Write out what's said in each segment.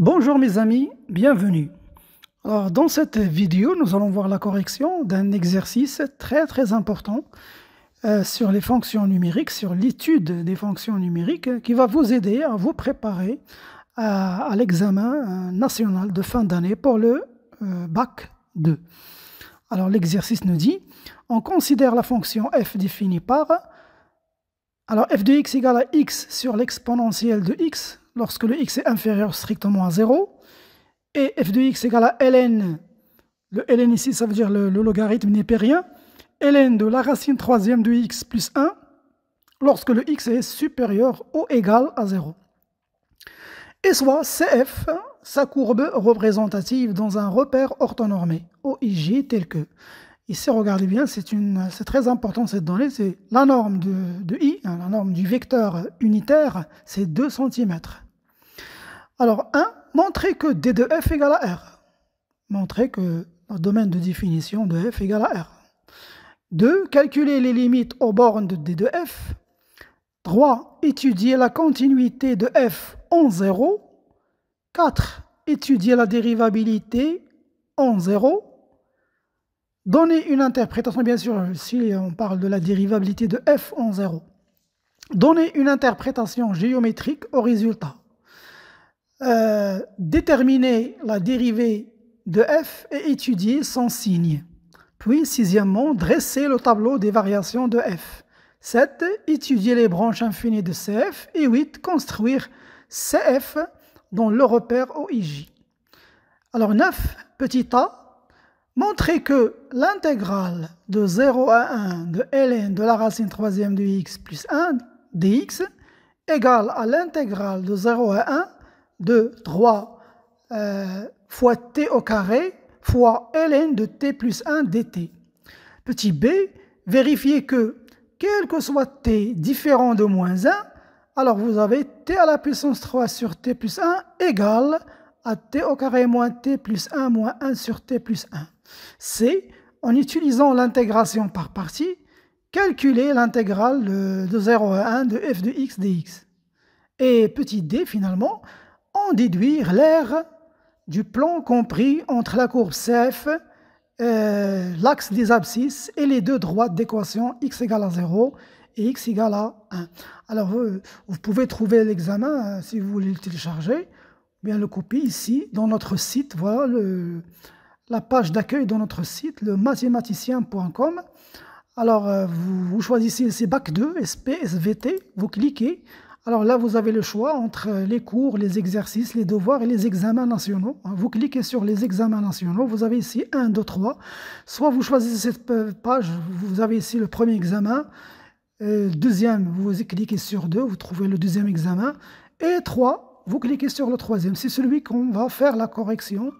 Bonjour mes amis, bienvenue. Alors dans cette vidéo, nous allons voir la correction d'un exercice très très important euh, sur les fonctions numériques, sur l'étude des fonctions numériques, qui va vous aider à vous préparer à, l'examen euh, national de fin d'année pour le euh, bac 2. Alors l'exercice nous dit, on considère la fonction f définie par... Alors f de x égale à x sur l'exponentielle de x, lorsque le x est inférieur strictement à 0, et f de x égale à ln, le ln ici ça veut dire le, le logarithme népérien, ln de la racine troisième de x plus 1, lorsque le x est supérieur ou égal à 0. Et soit CF, sa courbe représentative dans un repère orthonormé, OIJ tel que. Ici, regardez bien, c'est très important cette donnée, c'est la norme de, I, hein, la norme du vecteur unitaire, c'est 2 cm. Alors 1, montrer que D de f égale à R. Montrer que le domaine de définition de f égale à R. 2. Calculer les limites aux bornes de D de f. 3. Étudier la continuité de f en 0. 4. Étudier la dérivabilité en 0. Donner une interprétation, bien sûr, si on parle de la dérivabilité de f en 0. Donner une interprétation géométrique au résultat. Euh, déterminer la dérivée de f et étudier son signe. Puis, sixièmement, dresser le tableau des variations de f. 7. Étudier les branches infinies de CF. Et 8. Construire CF dans le repère OIJ. Alors 9. Petit a. Montrer que l'intégrale de 0 à 1 de ln de la racine troisième de x plus 1 dx égale à l'intégrale de 0 à 1 de 3 euh, fois t au carré fois ln de t plus 1 dt. Petit b, vérifiez que quel que soit t différent de moins 1, alors vous avez t à la puissance 3 sur t plus 1 égale à t au carré moins t plus 1 moins 1 sur t plus 1. C, en utilisant l'intégration par partie, calculez l'intégrale de 0 à 1 de f de x dx. Et petit d, finalement, déduire l'aire du plan compris entre la courbe CF, euh, l'axe des abscisses et les deux droites d'équation x égale à 0 et x égale à 1. Alors, vous, pouvez trouver l'examen euh, si vous voulez le télécharger, ou bien le copier ici dans notre site. Voilà le, la page d'accueil dans notre site, le mathématicien.com. Alors, euh, vous, choisissez ici bac 2, SP, SVT, vous cliquez. Alors là, vous avez le choix entre euh, les cours, les exercices, les devoirs et les examens nationaux. Hein, vous cliquez sur les examens nationaux, vous avez ici 1, 2, 3. Soit vous choisissez cette euh, page, vous avez ici le premier examen. Euh, deuxième, vous cliquez sur 2, vous trouvez le deuxième examen. Et 3, vous cliquez sur le troisième. C'est celui qu'on va faire la correction.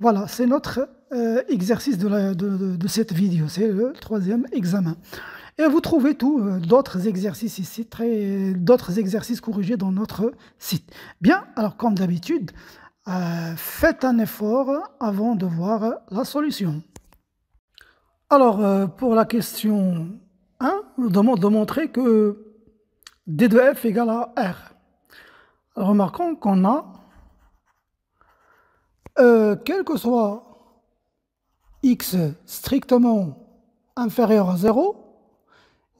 Voilà, c'est notre exercice de cette vidéo, c'est le troisième examen. Et vous trouvez tous euh, d'autres exercices ici, très d'autres exercices corrigés dans notre site. Bien, alors comme d'habitude, euh, faites un effort avant de voir la solution. Alors, euh, pour la question 1, on demande de montrer que D2F égale à R. remarquons qu'on a, quel que soit x strictement inférieur à 0,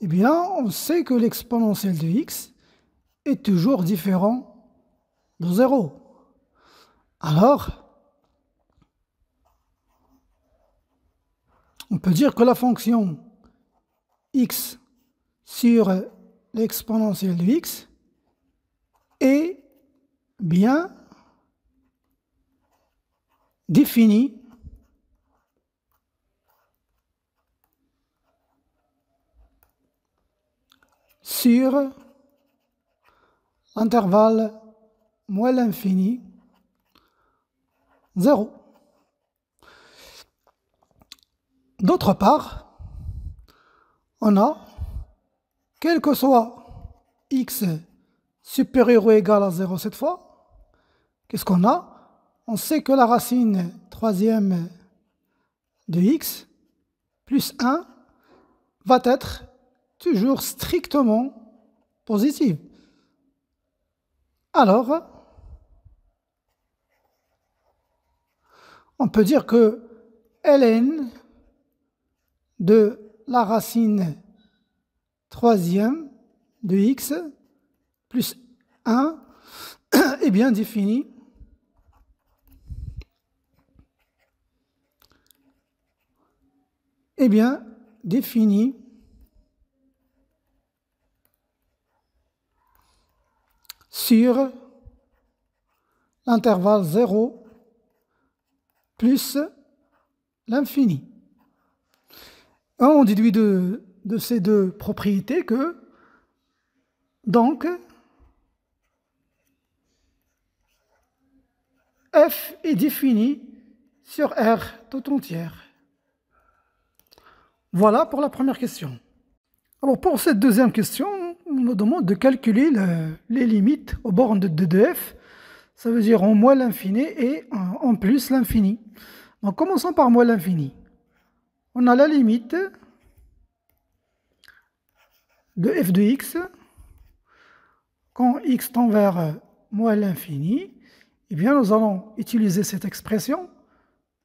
eh bien, on sait que l'exponentielle de x est toujours différent de 0. Alors, on peut dire que la fonction x sur l'exponentielle de x est bien définie sur intervalle moins l'infini 0. D'autre part, on a, quel que soit x supérieur ou égal à 0 cette fois, qu'est-ce qu'on a On sait que la racine troisième de x plus 1 va être toujours strictement positive. Alors, on peut dire que ln de la racine troisième de x plus 1 est eh bien définie est eh bien définie sur l'intervalle 0 plus l'infini. On déduit de, ces deux propriétés que, donc, f est défini sur R tout entière. Voilà pour la première question. Alors pour cette deuxième question, nous demande de calculer les limites aux bornes de 2f. Ça veut dire en moins l'infini et en, plus l'infini. Donc commençons par moins l'infini. On a la limite de f de x quand x tend vers moins l'infini, et eh bien nous allons utiliser cette expression.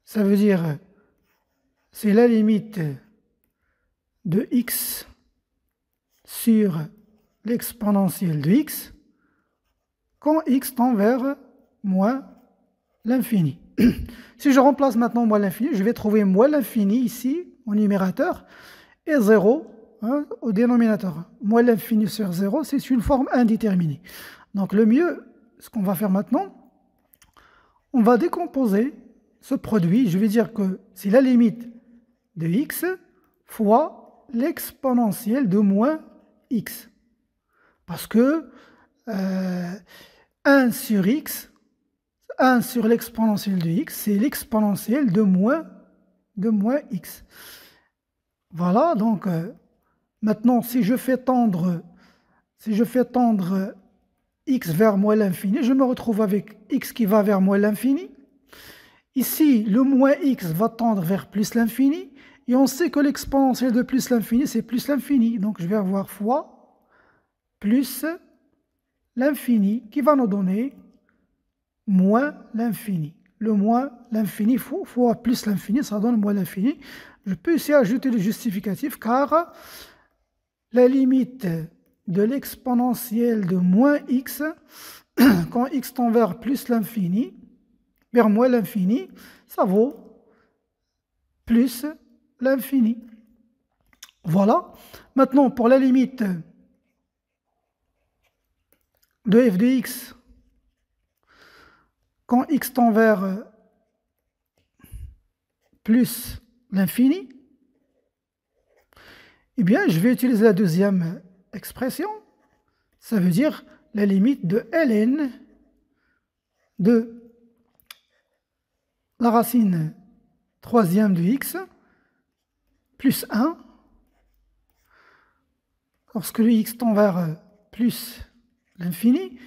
Ça veut dire c'est la limite de x sur l'exponentielle de x quand x tend vers moins l'infini. si je remplace maintenant moins l'infini, je vais trouver moins l'infini ici, au numérateur, et 0 hein, au dénominateur. Moins l'infini sur 0, c'est une forme indéterminée. Donc le mieux, ce qu'on va faire maintenant, on va décomposer ce produit. Je vais dire que c'est la limite de x fois l'exponentielle de moins x. Parce que 1 euh, sur x, 1 sur l'exponentielle de x, c'est l'exponentielle de moins, de moins x. Voilà, donc euh, maintenant, si je fais tendre, si je fais tendre x vers moins l'infini, je me retrouve avec x qui va vers moins l'infini. Ici, le moins x va tendre vers plus l'infini. Et on sait que l'exponentielle de plus l'infini, c'est plus l'infini. Donc je vais avoir fois plus l'infini qui va nous donner moins l'infini. Le moins l'infini fois, fois plus l'infini, ça donne moins l'infini. Je peux aussi ajouter le justificatif car la limite de l'exponentielle de moins x, quand x tend vers plus l'infini, vers moins l'infini, ça vaut plus l'infini. Voilà. Maintenant, pour la limite de f de x, quand x tend vers euh, plus l'infini, eh bien, je vais utiliser la deuxième expression. Ça veut dire la limite de ln de la racine troisième de x plus 1 lorsque le x tend vers euh, plus l'infini,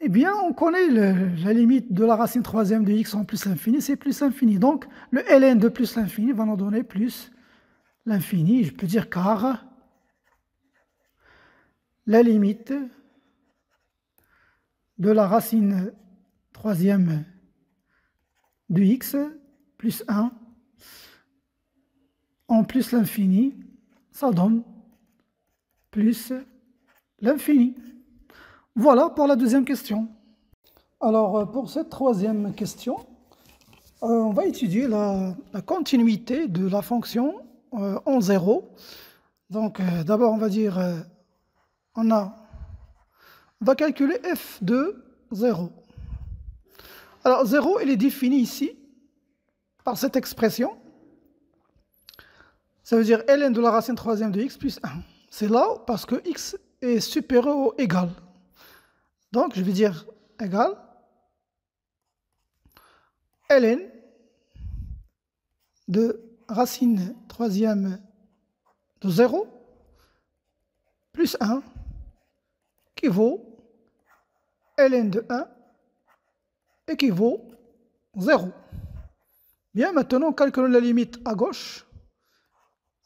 eh bien, on connaît la limite de la racine troisième de x en plus l'infini, c'est plus l'infini. Donc, le ln de plus l'infini va nous donner plus l'infini. Je peux dire car la limite de la racine troisième de x plus 1 en plus l'infini, ça donne plus l'infini. Voilà pour la deuxième question. Alors, euh, pour cette troisième question, euh, on va étudier la, continuité de la fonction euh, en zéro. Donc, d'abord, on va dire, on, a, va calculer f de 0. Alors, 0, il est défini ici par cette expression. Ça veut dire ln de la racine troisième de x plus 1. C'est là parce que x est supérieur ou égal. Donc, je vais dire égal ln de racine troisième de 0 plus 1 qui vaut ln de 1 et qui vaut 0. Bien, maintenant, calculons la limite à gauche.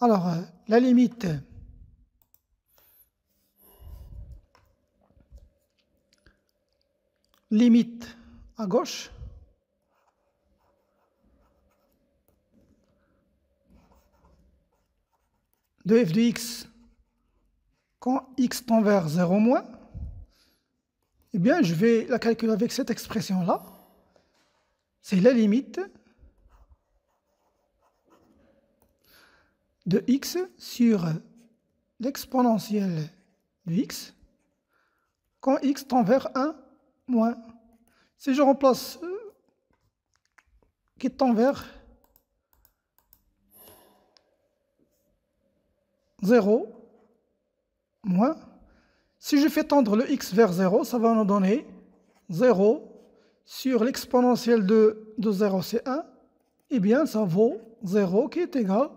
Alors, euh, la limite limite à gauche. de f de x quand x tend vers 0 moins, eh bien je vais la calculer avec cette expression-là. C'est la limite de x sur l'exponentielle de x quand x tend vers 1 moins. Si je remplace euh, qui tend vers 0, moins. Si je fais tendre le x vers 0, ça va nous donner 0 sur l'exponentielle de, de 0, c'est 1. Eh bien, ça vaut 0 qui est égal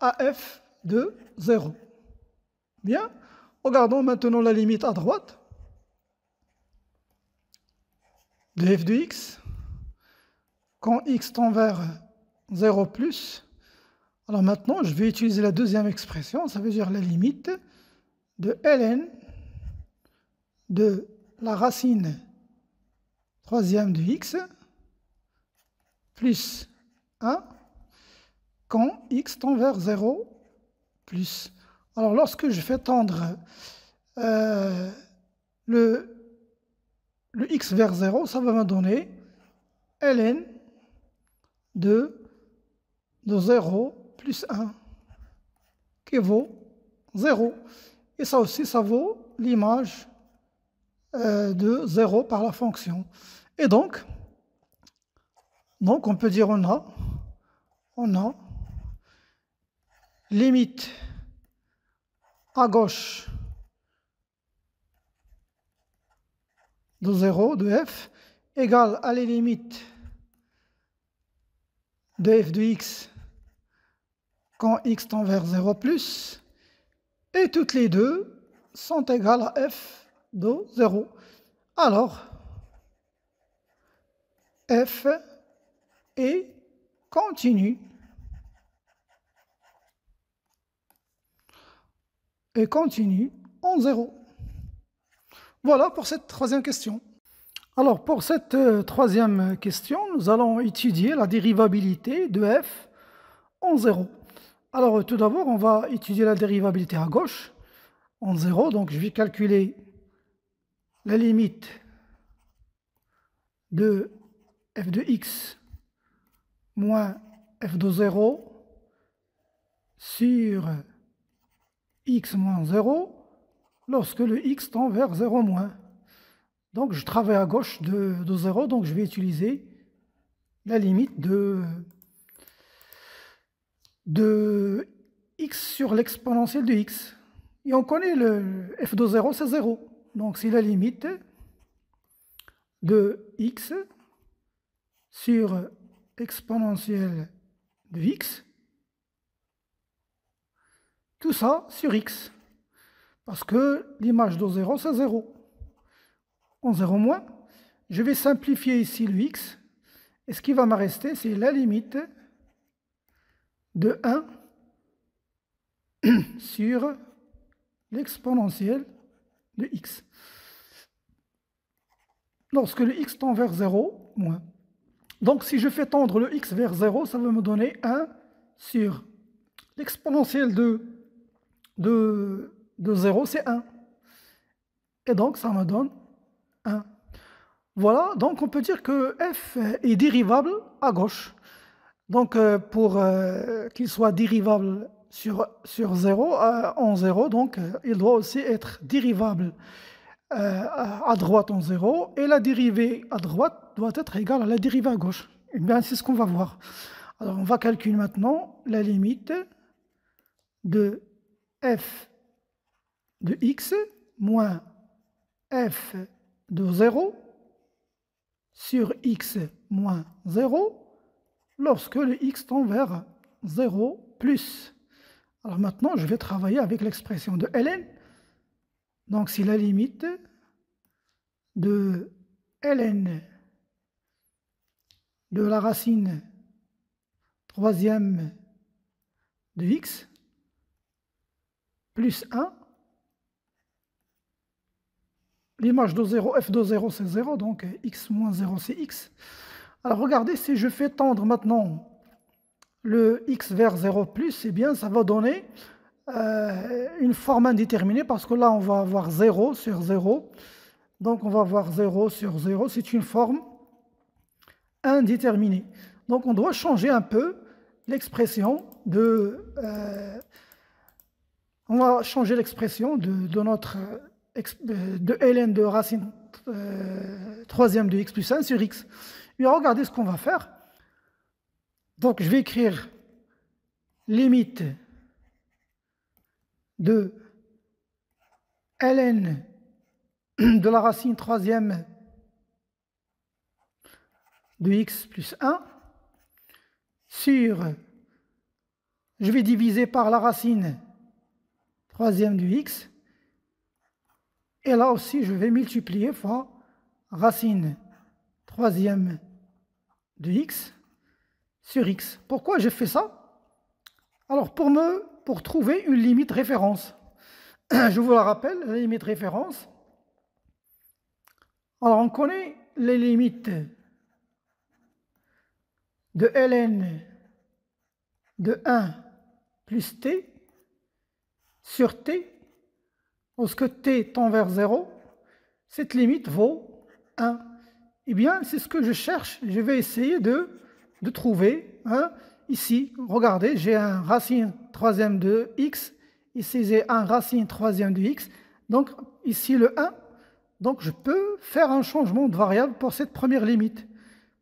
à f de 0. Bien, regardons maintenant la limite à droite. de f de x, quand x tend vers 0 plus, alors maintenant je vais utiliser la deuxième expression, ça veut dire la limite de ln de la racine troisième de x plus 1 quand x tend vers 0 plus. Alors lorsque je fais tendre euh, le le x vers 0, ça va me donner ln de, 0 plus 1 qui vaut 0. Et ça aussi, ça vaut l'image euh, de 0 par la fonction. Et donc, donc on peut dire on a, on a limite à gauche de 0 de f égale à les limites de f de x quand x tend vers 0 plus, et toutes les deux sont égales à f de 0. Alors, f est continue et continue en 0. Voilà pour cette troisième question. Alors pour cette euh, troisième question, nous allons étudier la dérivabilité de f en 0. Alors euh, tout d'abord, on va étudier la dérivabilité à gauche en 0. Donc je vais calculer la limite de f de x moins f de 0 sur x moins 0 lorsque le x tend vers 0 moins. Donc je travaille à gauche de, 0, donc je vais utiliser la limite de, de x sur l'exponentielle de x. Et on connaît le f de 0, c'est 0. Donc c'est la limite de x sur exponentielle de x, tout ça sur x. Parce que l'image de 0, c'est 0. En 0 moins, je vais simplifier ici le x. Et ce qui va me rester, c'est la limite de 1 sur l'exponentielle de x. Lorsque le x tend vers 0, moins. Donc si je fais tendre le x vers 0, ça va me donner 1 sur l'exponentielle de, de de 0, c'est 1. Et donc, ça me donne 1. Voilà, donc on peut dire que f est dérivable à gauche. Donc, euh, pour euh, qu'il soit dérivable sur, sur 0, euh, en 0, donc il doit aussi être dérivable à droite en 0, et la dérivée à droite doit être égale à la dérivée à gauche. Et eh bien, c'est ce qu'on va voir. Alors, on va calculer maintenant la limite de f de x moins f de 0 sur x moins 0 lorsque le x tend vers 0 plus. Alors maintenant, je vais travailler avec l'expression de ln. Donc c'est la limite de ln de la racine troisième de x plus 1 l'image de 0, f de 0, c'est 0, donc x moins 0, c'est x. Alors regardez, si je fais tendre maintenant le x vers 0 plus, eh bien ça va donner euh, une forme indéterminée parce que là on va avoir 0 sur 0. Donc on va avoir 0 sur 0, c'est une forme indéterminée. Donc on doit changer un peu l'expression de... Euh, on va changer l'expression de, de notre euh, de ln de racine euh, troisième de x plus 1 sur x. regardez ce qu'on va faire. Donc je vais écrire limite de ln de la racine troisième de x plus 1 sur, je vais diviser par la racine troisième du x, et là aussi, je vais multiplier fois racine troisième de x sur x. Pourquoi j'ai fait ça Alors pour, me, pour trouver une limite référence. Je vous la rappelle, la limite référence. Alors on connaît les limites de ln de 1 plus t sur t lorsque t tend vers 0, cette limite vaut 1. Eh bien, c'est ce que je cherche. Je vais essayer de, trouver. Hein, ici, regardez, j'ai un racine troisième de x. Ici, j'ai un racine troisième de x. Donc, ici, le 1. Donc, je peux faire un changement de variable pour cette première limite.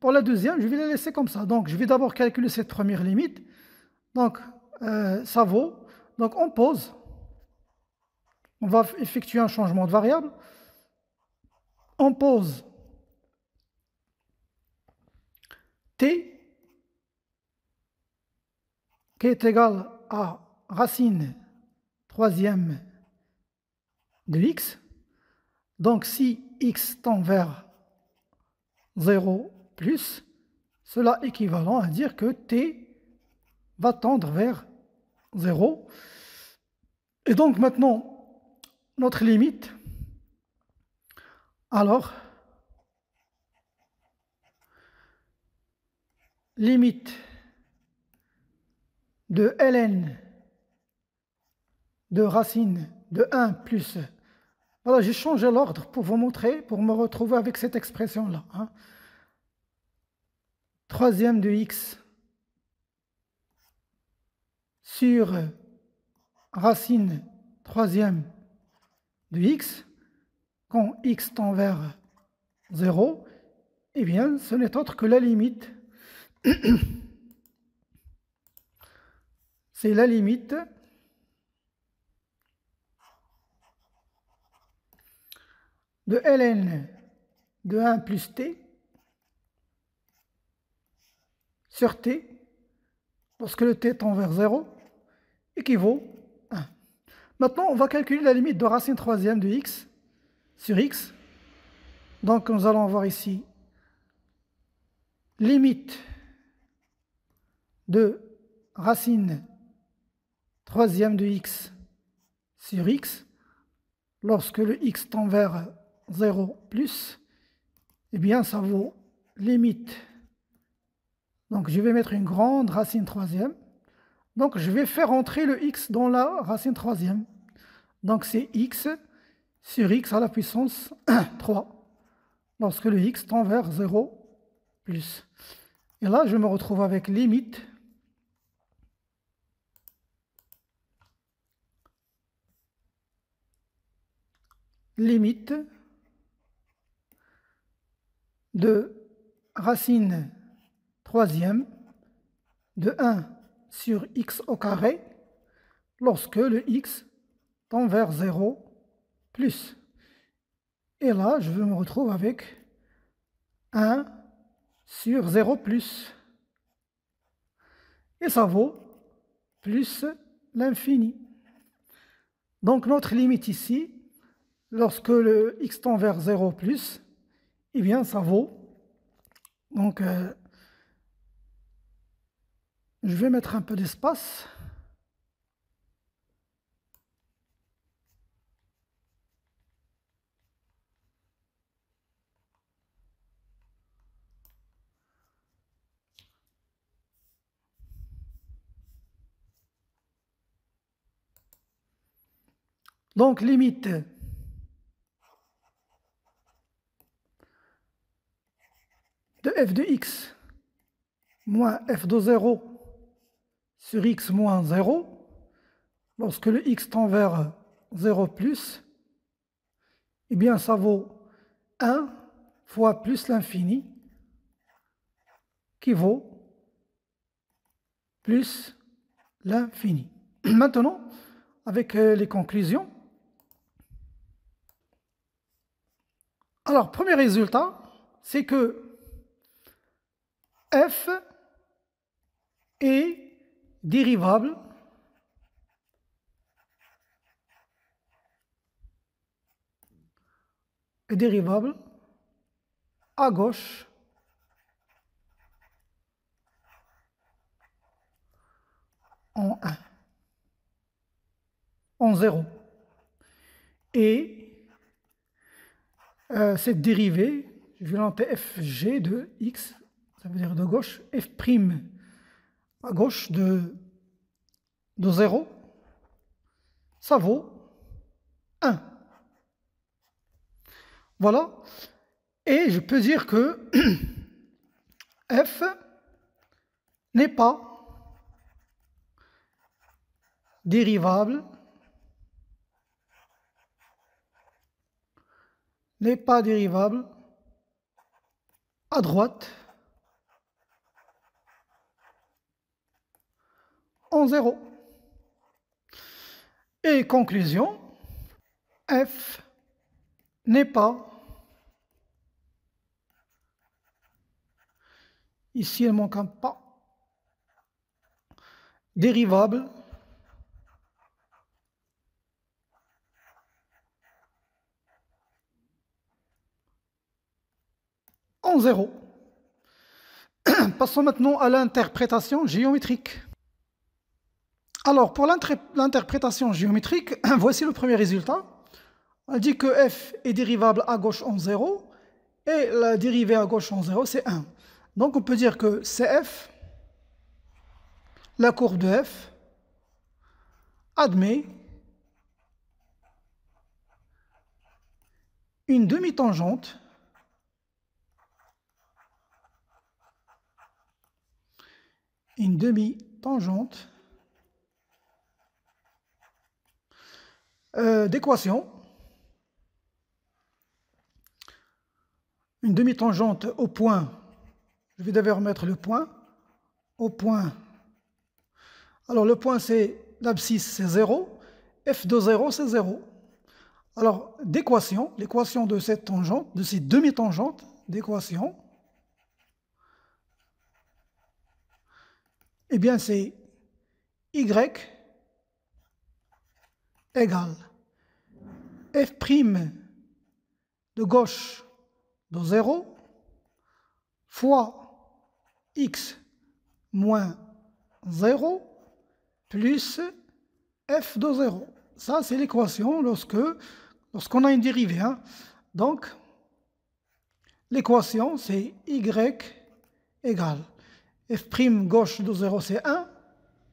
Pour la deuxième, je vais la laisser comme ça. Donc, je vais d'abord calculer cette première limite. Donc, euh, ça vaut. Donc, on pose on va effectuer un changement de variable, on pose t qui est égal à racine troisième de x. Donc si x tend vers 0 plus, cela équivalent à dire que t va tendre vers 0. Et donc maintenant, notre limite, alors limite de ln de racine de 1 plus... Voilà, j'ai changé l'ordre pour vous montrer, pour me retrouver avec cette expression-là. Hein. Troisième de x sur racine troisième x, quand x tend vers 0, et eh bien, ce n'est autre que la limite. C'est la limite de ln de 1 plus t sur t, lorsque le t tend vers 0, équivaut Maintenant, on va calculer la limite de racine troisième de x sur x. Donc, nous allons avoir ici limite de racine troisième de x sur x lorsque le x tend vers 0 plus, eh bien ça vaut limite. Donc je vais mettre une grande racine troisième donc je vais faire entrer le x dans la racine troisième. Donc c'est x sur x à la puissance 3. Lorsque le x tend vers 0 plus. Et là, je me retrouve avec limite limite de racine troisième de 1 sur x au carré lorsque le x tend vers 0 plus. Et là, je me retrouve avec 1 sur 0 plus. Et ça vaut plus l'infini. Donc notre limite ici, lorsque le x tend vers 0 plus, eh bien ça vaut donc euh, je vais mettre un peu d'espace. Donc limite de f de x moins f de 0 sur x moins 0, lorsque le x tend vers 0 plus, eh bien ça vaut 1 fois plus l'infini, qui vaut plus l'infini. Maintenant, avec euh, les conclusions. Alors, premier résultat, c'est que f est dérivable est dérivable à gauche en 1, en 0. Et euh, cette dérivée, je vais l'entrer fg de x, ça veut dire de gauche, f' à gauche de, de 0, ça vaut 1. Voilà. Et je peux dire que f n'est pas dérivable n'est pas dérivable à droite en zéro. Et conclusion, f n'est pas, ici elle manque un pas, dérivable en zéro Passons maintenant à l'interprétation géométrique. Alors, pour l'interprétation géométrique, voici le premier résultat. On dit que f est dérivable à gauche en 0 et la dérivée à gauche en 0, c'est 1. Donc, on peut dire que CF, la courbe de f, admet une demi-tangente une demi-tangente Euh, d'équation. Une demi-tangente au point, je vais d'abord mettre le point, au point. Alors le point c'est, l'abscisse c'est 0, f de 0 c'est 0. Alors d'équation, l'équation de cette tangente, de ces demi-tangentes d'équation, eh bien c'est y égale f' de gauche de 0 fois x moins 0 plus f de 0. Ça, c'est l'équation lorsque lorsqu'on a une dérivée. Hein. Donc, l'équation, c'est y égale f' gauche de 0, c'est 1,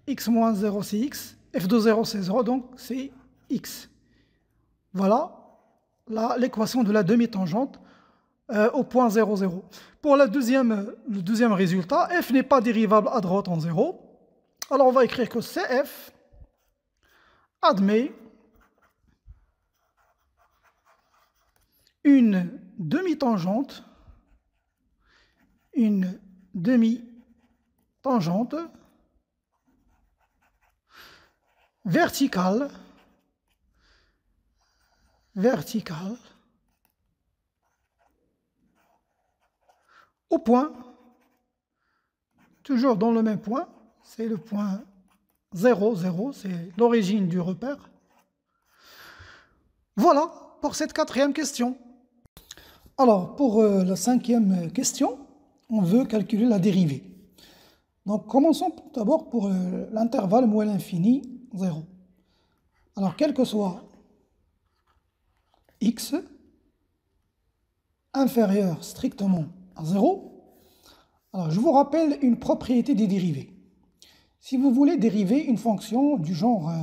x moins 0, c'est x, f de 0, c'est 0, donc c'est x. Voilà l'équation de la demi-tangente euh, au point 0, 0. Pour deuxième, le deuxième résultat, f n'est pas dérivable à droite en 0. Alors on va écrire que CF admet une demi-tangente, une demi-tangente verticale verticale au point, toujours dans le même point, c'est le point 0, 0, c'est l'origine du repère. Voilà pour cette quatrième question. Alors, pour euh, la cinquième question, on veut calculer la dérivée. Donc, commençons d'abord pour euh, l'intervalle moelle infini 0. Alors, quel que soit x inférieur strictement à 0. Alors, je vous rappelle une propriété des dérivés. Si vous voulez dériver une fonction du genre euh,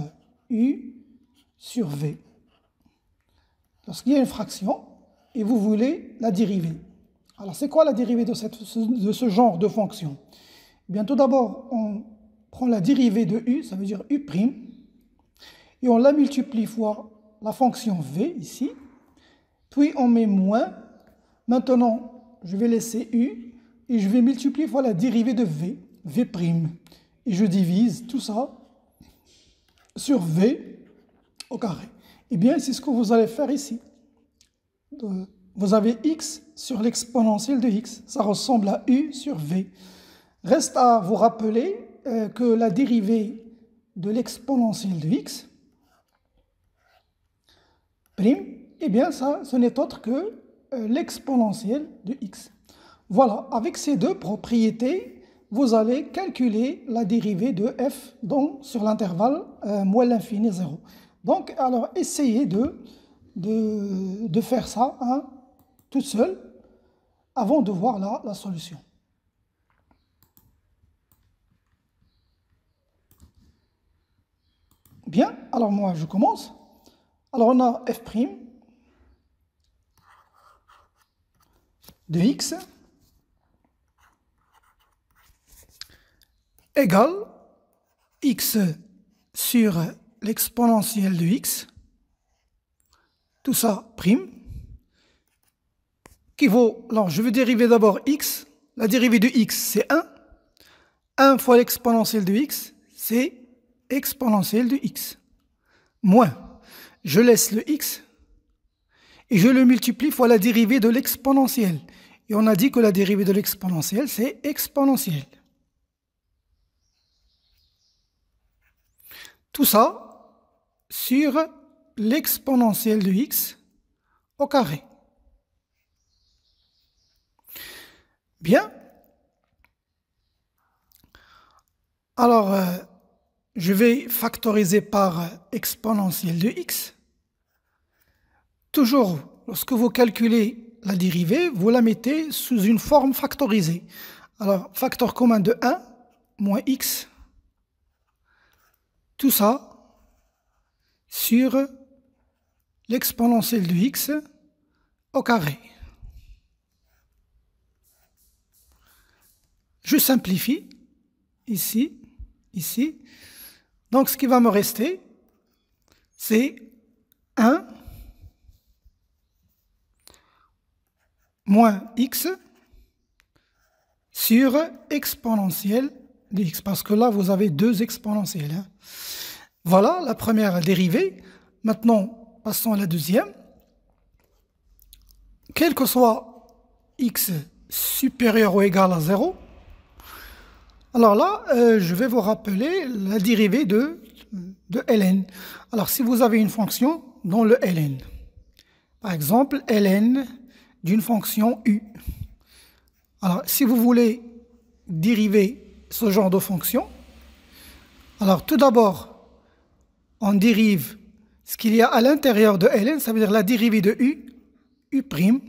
u sur v, lorsqu'il y a une fraction et vous voulez la dériver. Alors, c'est quoi la dérivée de, de ce genre de fonction eh Bien, tout d'abord, on prend la dérivée de u, ça veut dire u', et on la multiplie fois la fonction v ici, puis on met moins. Maintenant, je vais laisser U et je vais multiplier fois la dérivée de V, V'. Et je divise tout ça sur V au carré. Eh bien, c'est ce que vous allez faire ici. Vous avez x sur l'exponentielle de x. Ça ressemble à U sur V. Reste à vous rappeler euh, que la dérivée de l'exponentielle de x prime eh bien, ça, ce n'est autre que euh, l'exponentielle de x. Voilà, avec ces deux propriétés, vous allez calculer la dérivée de f donc, sur l'intervalle euh, moins l'infini 0. Donc, alors, essayez de, de, faire ça hein, tout seul avant de voir la, la solution. Bien, alors moi je commence. Alors on a f' de x égale x sur l'exponentielle de x, tout ça prime, qui vaut, alors je vais dériver d'abord x, la dérivée de x c'est 1, 1 fois l'exponentielle de x, c'est exponentielle de x, moins, je laisse le x, et je le multiplie fois la dérivée de l'exponentielle. Et on a dit que la dérivée de l'exponentielle, c'est exponentielle. Tout ça sur l'exponentielle de x au carré. Bien. Alors, euh, je vais factoriser par exponentielle de x. Toujours, lorsque vous calculez la dérivée, vous la mettez sous une forme factorisée. Alors, facteur commun de 1 moins x, tout ça sur l'exponentielle de x au carré. Je simplifie ici, ici. Donc, ce qui va me rester, c'est 1 moins x sur exponentielle de x, parce que là, vous avez deux exponentielles. Hein. Voilà la première dérivée. Maintenant, passons à la deuxième. Quel que soit x supérieur ou égal à 0, alors là, euh, je vais vous rappeler la dérivée de, de ln. Alors, si vous avez une fonction dans le ln, par exemple, ln d'une fonction u. Alors, si vous voulez dériver ce genre de fonction, alors tout d'abord, on dérive ce qu'il y a à l'intérieur de ln, ça veut dire la dérivée de u, u'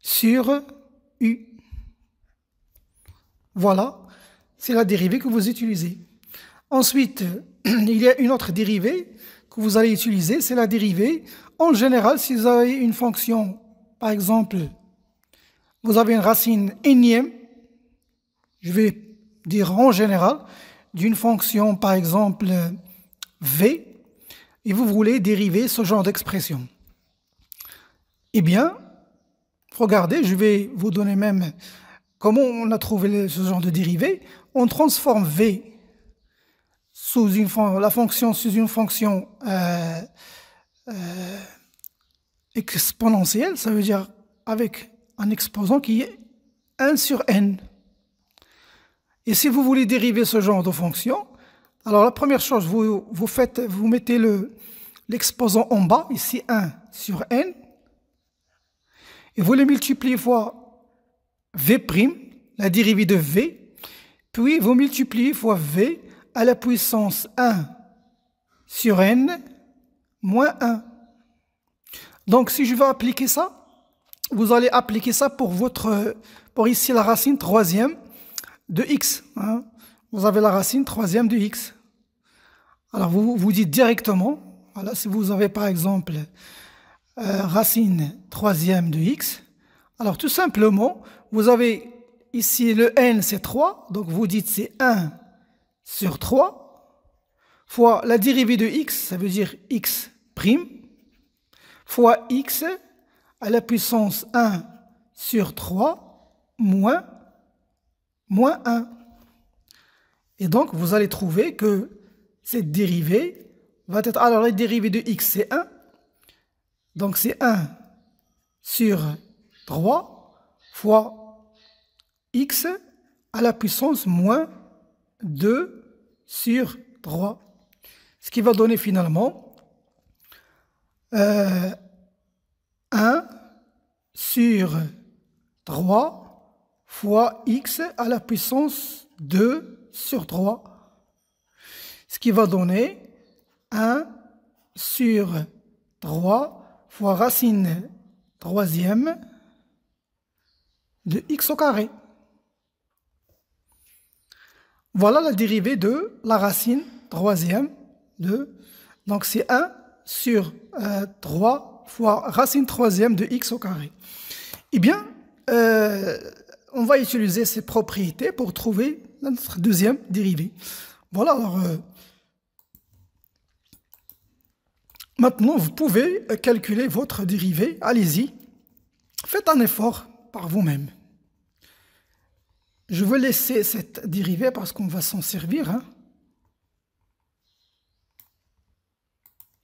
sur u. Voilà, c'est la dérivée que vous utilisez. Ensuite, il y a une autre dérivée que vous allez utiliser, c'est la dérivée en général, si vous avez une fonction, par exemple, vous avez une racine énième, je vais dire en général, d'une fonction, par exemple, v, et vous voulez dériver ce genre d'expression. Eh bien, regardez, je vais vous donner même comment on a trouvé ce genre de dérivée. On transforme v sous une, la fonction sous une fonction euh, euh, exponentielle, ça veut dire avec un exposant qui est 1 sur n. Et si vous voulez dériver ce genre de fonction, alors la première chose, vous, faites, vous mettez l'exposant en bas, ici 1 sur n, et vous le multipliez fois v', la dérivée de v, puis vous multipliez fois v à la puissance 1 sur n moins 1. Donc si je veux appliquer ça, vous allez appliquer ça pour votre, pour ici la racine troisième de x. Hein. Vous avez la racine troisième de x. Alors vous vous dites directement, voilà, si vous avez par exemple euh, racine troisième de x, alors tout simplement, vous avez ici le n c'est 3, donc vous dites c'est 1 sur 3, fois la dérivée de x, ça veut dire x prime, fois x à la puissance 1 sur 3 moins, moins 1. Et donc, vous allez trouver que cette dérivée va être... Alors, la dérivée de x, c'est 1. Donc, c'est 1 sur 3 fois x à la puissance moins 2 sur 3 ce qui va donner finalement 1 euh, sur 3 fois x à la puissance 2 sur 3, ce qui va donner 1 sur 3 fois racine troisième de x au carré. Voilà la dérivée de la racine troisième 2. Donc c'est 1 sur 3 euh, fois racine troisième de x au carré. Eh bien, euh, on va utiliser ces propriétés pour trouver notre deuxième dérivée. Voilà, alors... Euh, maintenant, vous pouvez calculer votre dérivée. Allez-y. Faites un effort par vous-même. Je vais laisser cette dérivée parce qu'on va s'en servir. Hein.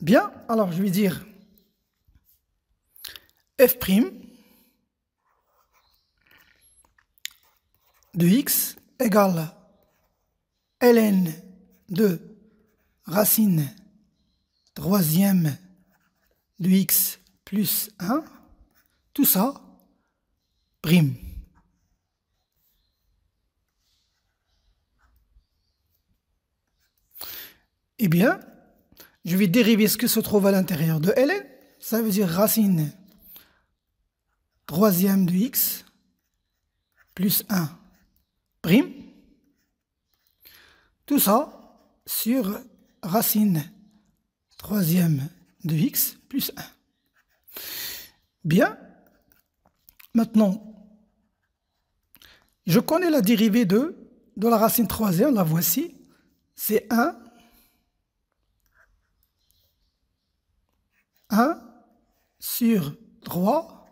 Bien, alors je vais dire f' prime de x égale ln de racine troisième de x plus 1, tout ça, prime. Eh bien, je vais dériver ce qui se trouve à l'intérieur de ln. Ça veut dire racine troisième de x plus 1 prime. Tout ça sur racine troisième de x plus 1. Bien. Maintenant, je connais la dérivée de, de la racine troisième, la voici. C'est 1 1 sur 3,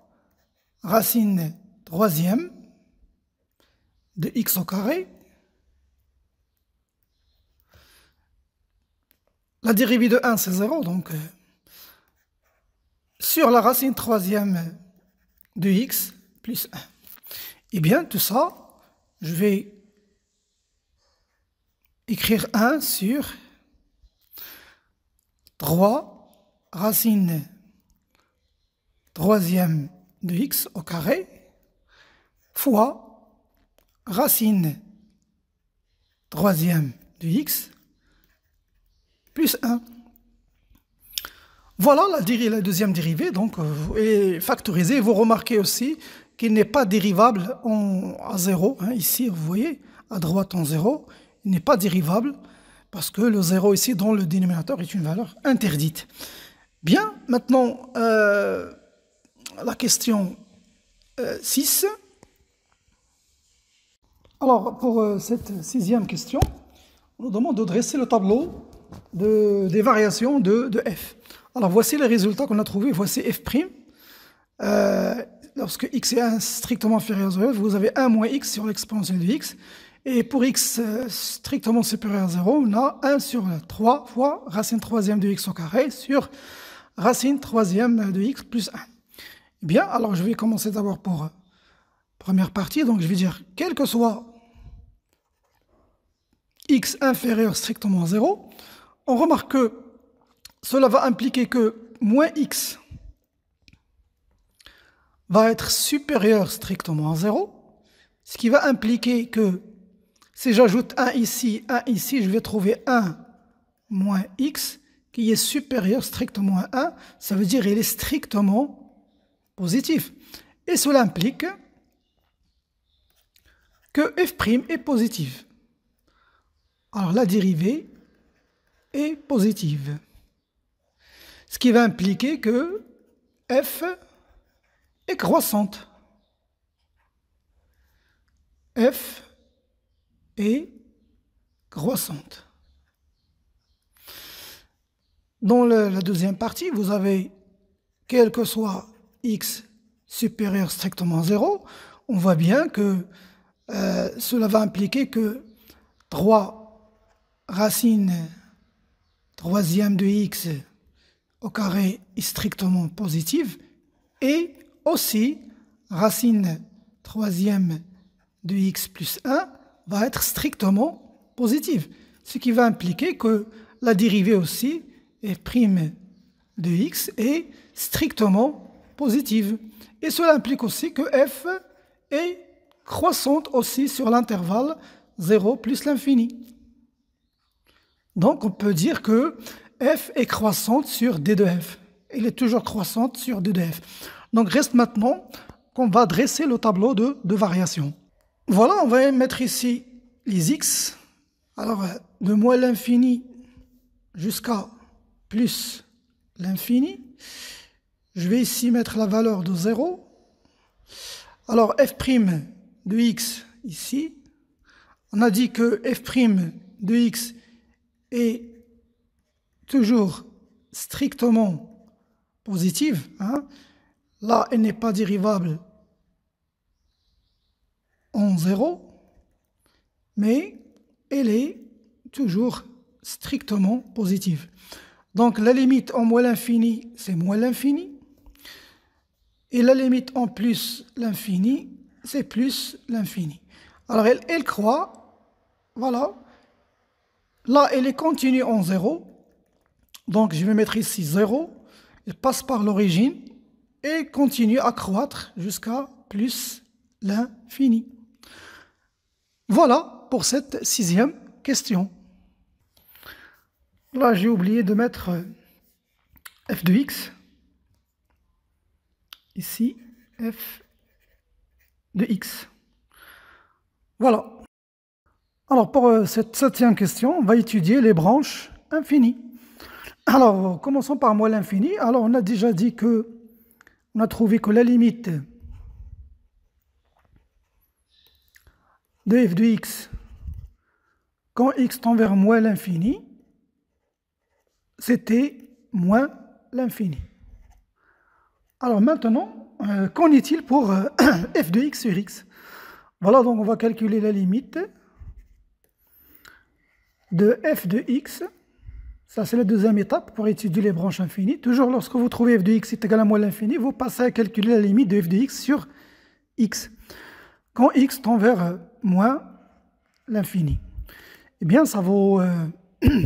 racine troisième de x au carré. La dérivée de 1, c'est 0, donc euh, sur la racine troisième de x plus 1. Eh bien, tout ça, je vais écrire 1 sur 3 racine troisième de x au carré fois racine troisième de x plus 1. Voilà la, la deuxième dérivée, donc, est euh, factorisée. Vous remarquez aussi qu'il n'est pas dérivable en, à 0. Hein, ici, vous voyez, à droite en 0, il n'est pas dérivable parce que le 0 ici dans le dénominateur est une valeur interdite. Bien, maintenant, euh, la question 6. Euh, Alors, pour euh, cette sixième question, on nous demande de dresser le tableau de, des variations de, f. Alors, voici les résultats qu'on a trouvés. Voici f'. Euh, lorsque x est strictement inférieur à 0, vous avez 1 moins x sur l'exponentielle de x. Et pour x strictement supérieur à 0, on a 1 sur 3 fois racine troisième de x au carré sur racine troisième de x plus 1. Eh bien, alors je vais commencer d'abord pour euh, première partie. Donc je vais dire, quel que soit x inférieur strictement à 0, on remarque que cela va impliquer que moins x va être supérieur strictement à 0, ce qui va impliquer que si j'ajoute 1 ici, 1 ici, je vais trouver 1 moins x qui est supérieur strictement à 1, ça veut dire il est strictement positif. Et cela implique que f' est positive. Alors la dérivée est positive. Ce qui va impliquer que f est croissante. f est croissante. Dans la deuxième partie, vous avez, quel que soit x supérieur strictement à 0, on voit bien que euh, cela va impliquer que 3 racine troisième de x au carré est strictement positive et aussi racine troisième de x plus 1 va être strictement positive, ce qui va impliquer que la dérivée aussi et prime de x est strictement positive. Et cela implique aussi que f est croissante aussi sur l'intervalle 0 plus l'infini. Donc on peut dire que f est croissante sur d de f. Elle est toujours croissante sur d de f. Donc reste maintenant qu'on va dresser le tableau de, de variation Voilà, on va mettre ici les x. Alors de moins l'infini jusqu'à plus l'infini. Je vais ici mettre la valeur de 0. Alors f' de x ici, on a dit que f' de x est toujours strictement positive. Hein. Là, elle n'est pas dérivable en 0, mais elle est toujours strictement positive. Donc la limite en moins l'infini, c'est moins l'infini. Et la limite en plus l'infini, c'est plus l'infini. Alors elle, elle croit, voilà. Là, elle est continue en 0. Donc je vais mettre ici 0. Elle passe par l'origine et continue à croître jusqu'à plus l'infini. Voilà pour cette sixième question. Là, j'ai oublié de mettre euh, f de x. Ici, f de x. Voilà. Alors, pour euh, cette septième question, on va étudier les branches infinies. Alors, commençons par moi l'infini. Alors, on a déjà dit que, on a trouvé que la limite de f de x quand x tend vers moins l'infini c'était moins l'infini. Alors maintenant, euh, qu'en est-il pour euh, f de x sur x Voilà, donc on va calculer la limite de f de x. Ça, c'est la deuxième étape pour étudier les branches infinies. Toujours lorsque vous trouvez f de x est égal à moins l'infini, vous passez à calculer la limite de f de x sur x. Quand x tend vers euh, moins l'infini. Eh bien, ça vaut...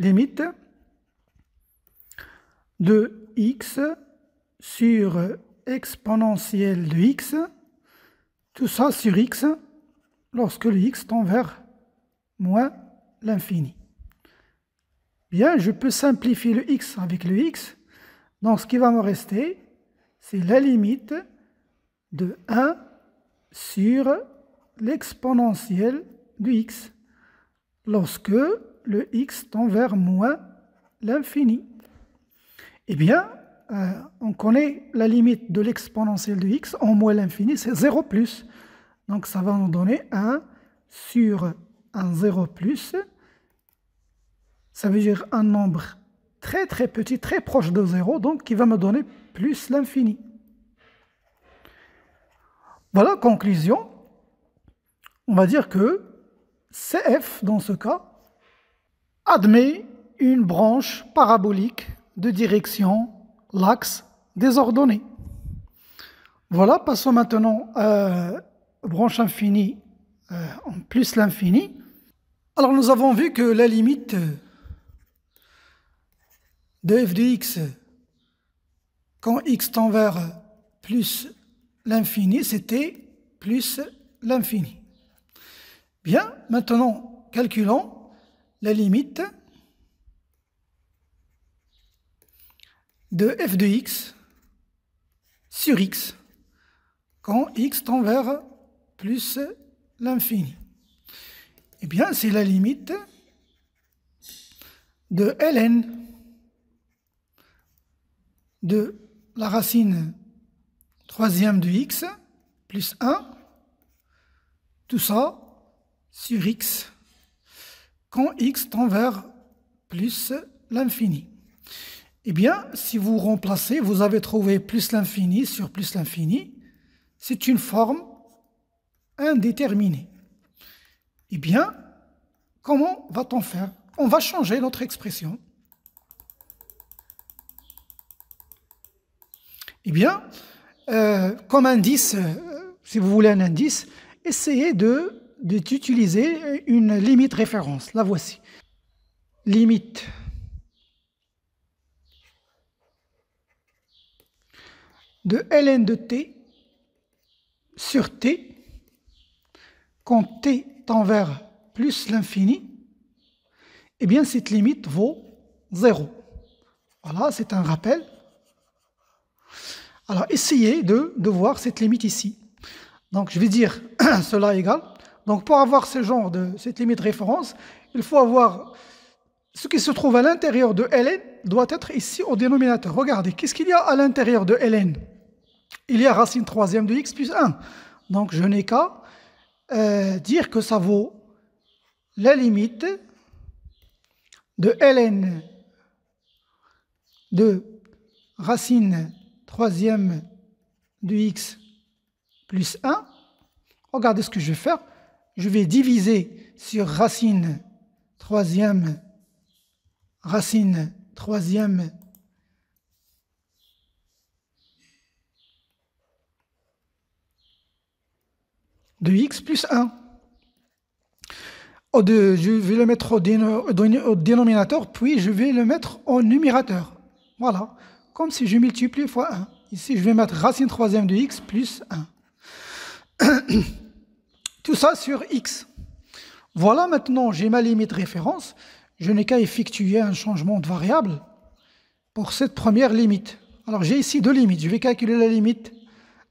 limite de x sur exponentielle de x, tout ça sur x, lorsque le x tend vers moins l'infini. Bien, je peux simplifier le x avec le x, donc ce qui va me rester, c'est la limite de 1 sur l'exponentielle du x, lorsque le x tend vers moins l'infini. Eh bien, euh, on connaît la limite de l'exponentielle de x en moins l'infini, c'est 0 plus. Donc ça va nous donner 1 sur un 0 plus. Ça veut dire un nombre très très petit, très proche de 0, donc qui va me donner plus l'infini. Voilà, conclusion. On va dire que CF, dans ce cas, admet une branche parabolique de direction l'axe désordonné. Voilà, passons maintenant à branche infinie euh, en plus l'infini. Alors nous avons vu que la limite de f de x quand x tend vers plus l'infini, c'était plus l'infini. Bien, maintenant calculons la limite de f de x sur x quand x tend vers plus l'infini. Eh bien, c'est la limite de ln de la racine troisième de x plus 1, tout ça sur x quand x tend vers plus l'infini. Eh bien, si vous remplacez, vous avez trouvé plus l'infini sur plus l'infini. C'est une forme indéterminée. Eh bien, comment va-t-on faire On va changer notre expression. Eh bien, euh, comme indice, euh, si vous voulez un indice, essayez de d'utiliser une limite référence. La voici. Limite. de ln de t sur t quand t tend vers plus l'infini, eh bien cette limite vaut 0. Voilà, c'est un rappel. Alors essayez de, de voir cette limite ici. Donc je vais dire cela égale donc pour avoir ce genre de cette limite référence, il faut avoir ce qui se trouve à l'intérieur de ln doit être ici au dénominateur. Regardez, qu'est-ce qu'il y a à l'intérieur de ln Il y a racine troisième de x plus 1. Donc je n'ai qu'à euh, dire que ça vaut la limite de ln de racine troisième de x plus 1. Regardez ce que je vais faire je vais diviser sur racine troisième, racine troisième de x plus 1. je vais le mettre au, au, dénominateur, puis je vais le mettre au numérateur. Voilà, comme si je multiplie fois 1. Ici, je vais mettre racine troisième de x plus 1. Tout ça sur X. Voilà maintenant, j'ai ma limite référence. Je n'ai qu'à effectuer un changement de variable pour cette première limite. Alors j'ai ici deux limites. Je vais calculer la limite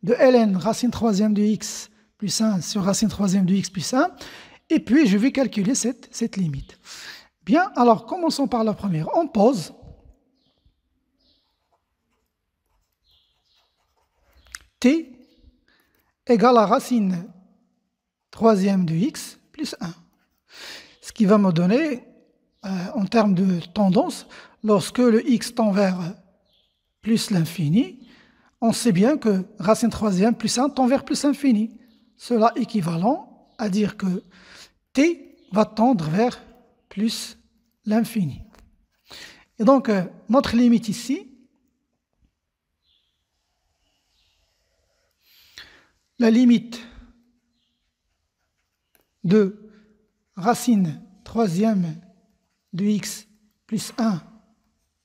de ln racine troisième de x plus 1 sur racine troisième de x plus 1. Et puis je vais calculer cette, cette limite. Bien, alors commençons par la première. On pose. t égale à racine troisième de x plus 1. Ce qui va me donner, euh, en termes de tendance, lorsque le x tend vers plus l'infini, on sait bien que racine troisième plus 1 tend vers plus l'infini. Cela équivalent à dire que t va tendre vers plus l'infini. Et donc, euh, notre limite ici, la limite de racine troisième de x plus 1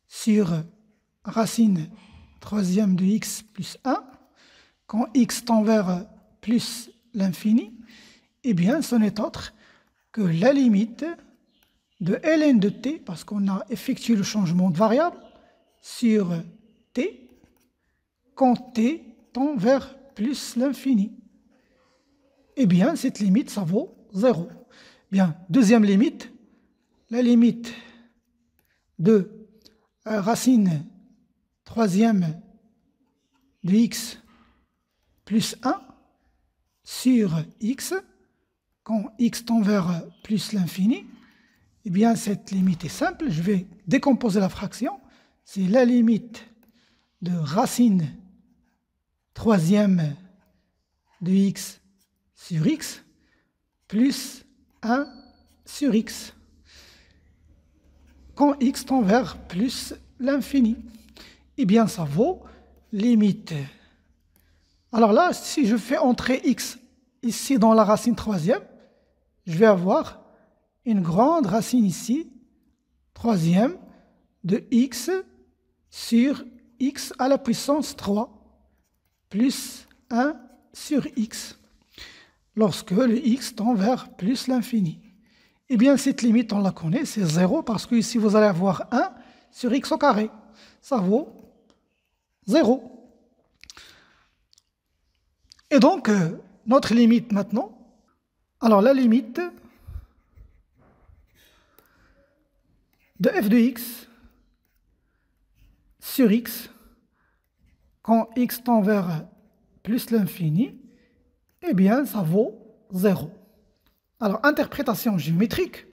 sur racine troisième de x plus 1, quand x tend vers plus l'infini, eh bien ce n'est autre que la limite de ln de t, parce qu'on a effectué le changement de variable, sur t, quand t tend vers plus l'infini. Eh bien, cette limite, ça vaut 0. Bien, deuxième limite, la limite de euh, racine troisième de x plus 1 sur x, quand x tend vers plus l'infini, eh bien cette limite est simple, je vais décomposer la fraction, c'est la limite de racine troisième de x sur x plus 1 sur x, quand x tend vers plus l'infini. Eh bien, ça vaut limite. Alors là, si je fais entrer x ici dans la racine troisième, je vais avoir une grande racine ici, troisième, de x sur x à la puissance 3 plus 1 sur x lorsque le x tend vers plus l'infini. Eh bien, cette limite, on la connaît, c'est 0, parce que ici, vous allez avoir 1 sur x au carré. Ça vaut 0. Et donc, euh, notre limite maintenant, alors la limite de f de x sur x, quand x tend vers plus l'infini, eh bien, ça vaut 0. Alors, interprétation géométrique.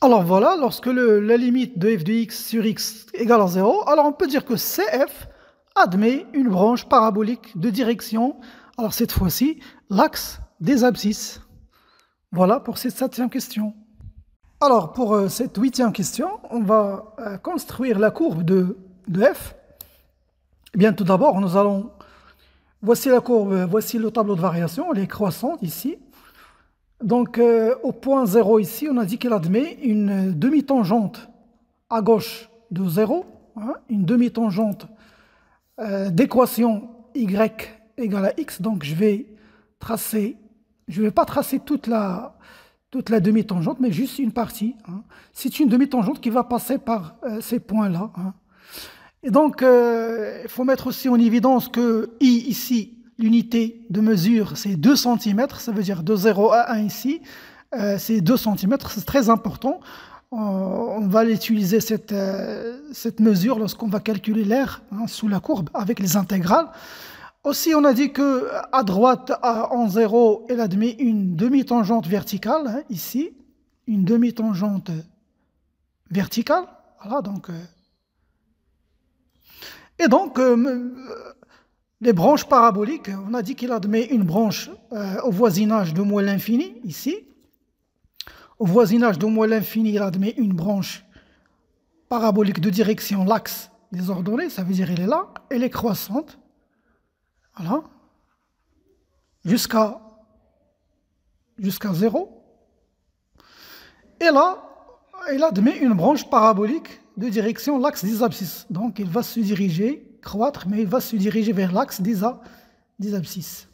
Alors voilà, lorsque la limite de f de x sur x égale à 0, alors on peut dire que CF admet une branche parabolique de direction, alors cette fois-ci, l'axe des abscisses. Voilà pour cette septième question. Alors pour euh, cette huitième question, on va euh, construire la courbe de, de f. Eh bien tout d'abord, nous allons Voici la courbe, euh, voici le tableau de variation, elle est croissante ici. Donc euh, au point 0 ici, on a dit qu'elle admet une demi-tangente à gauche de 0, hein, une demi-tangente euh, d'équation y égale à x. Donc je vais tracer, je ne vais pas tracer toute la, toute la demi-tangente, mais juste une partie. Hein. C'est une demi-tangente qui va passer par ces points-là. Hein. Et donc, euh, il faut mettre aussi en évidence que I ici, l'unité de mesure, c'est 2 cm, ça veut dire de 0 à 1 ici, euh, c'est 2 cm, c'est très important. Euh, on, va l'utiliser, cette, cette mesure lorsqu'on va calculer l'air hein, sous la courbe avec les intégrales. Aussi, on a dit que à droite, à, en 0, elle admet une demi-tangente verticale, hein, ici, une demi-tangente verticale. Voilà, donc et donc, euh, euh, les branches paraboliques, on a dit qu'il admet une branche euh, au voisinage de moins l'infini, ici. Au voisinage de moins l'infini, il admet une branche parabolique de direction l'axe des ordonnées, ça veut dire qu'elle est là, elle est croissante. Voilà. Jusqu'à jusqu'à Et là, il admet une branche parabolique de direction l'axe des abscisses. Donc il va se diriger, croître, mais il va se diriger vers l'axe des, des abscisses.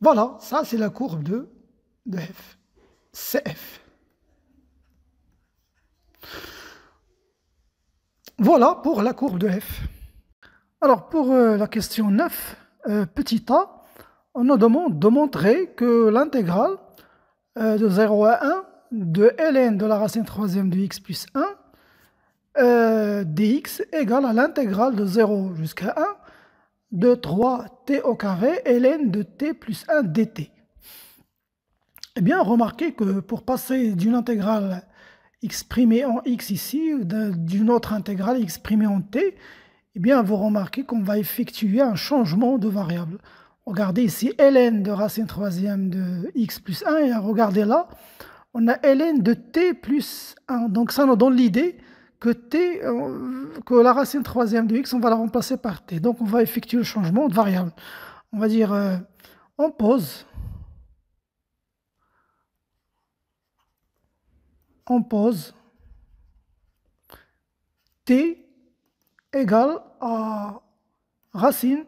Voilà, ça c'est la courbe de, de F. CF. Voilà pour la courbe de F. Alors pour euh, la question 9, euh, petit a, on nous demande de montrer que l'intégrale euh, de 0 à 1 de ln de la racine troisième de x plus 1 euh, dx égale à l'intégrale de 0 jusqu'à 1 de 3t au carré ln de t plus 1 dt. Eh bien, remarquez que pour passer d'une intégrale exprimée en x ici, d'une autre intégrale exprimée en t, eh bien, vous remarquez qu'on va effectuer un changement de variable. Regardez ici ln de racine troisième de x plus 1 et regardez là, on a ln de t plus 1. Donc ça nous donne l'idée que euh, que la racine troisième de x, on va la remplacer par t. Donc on va effectuer le changement de variable. On va dire, euh, on pose, on pose t égale à racine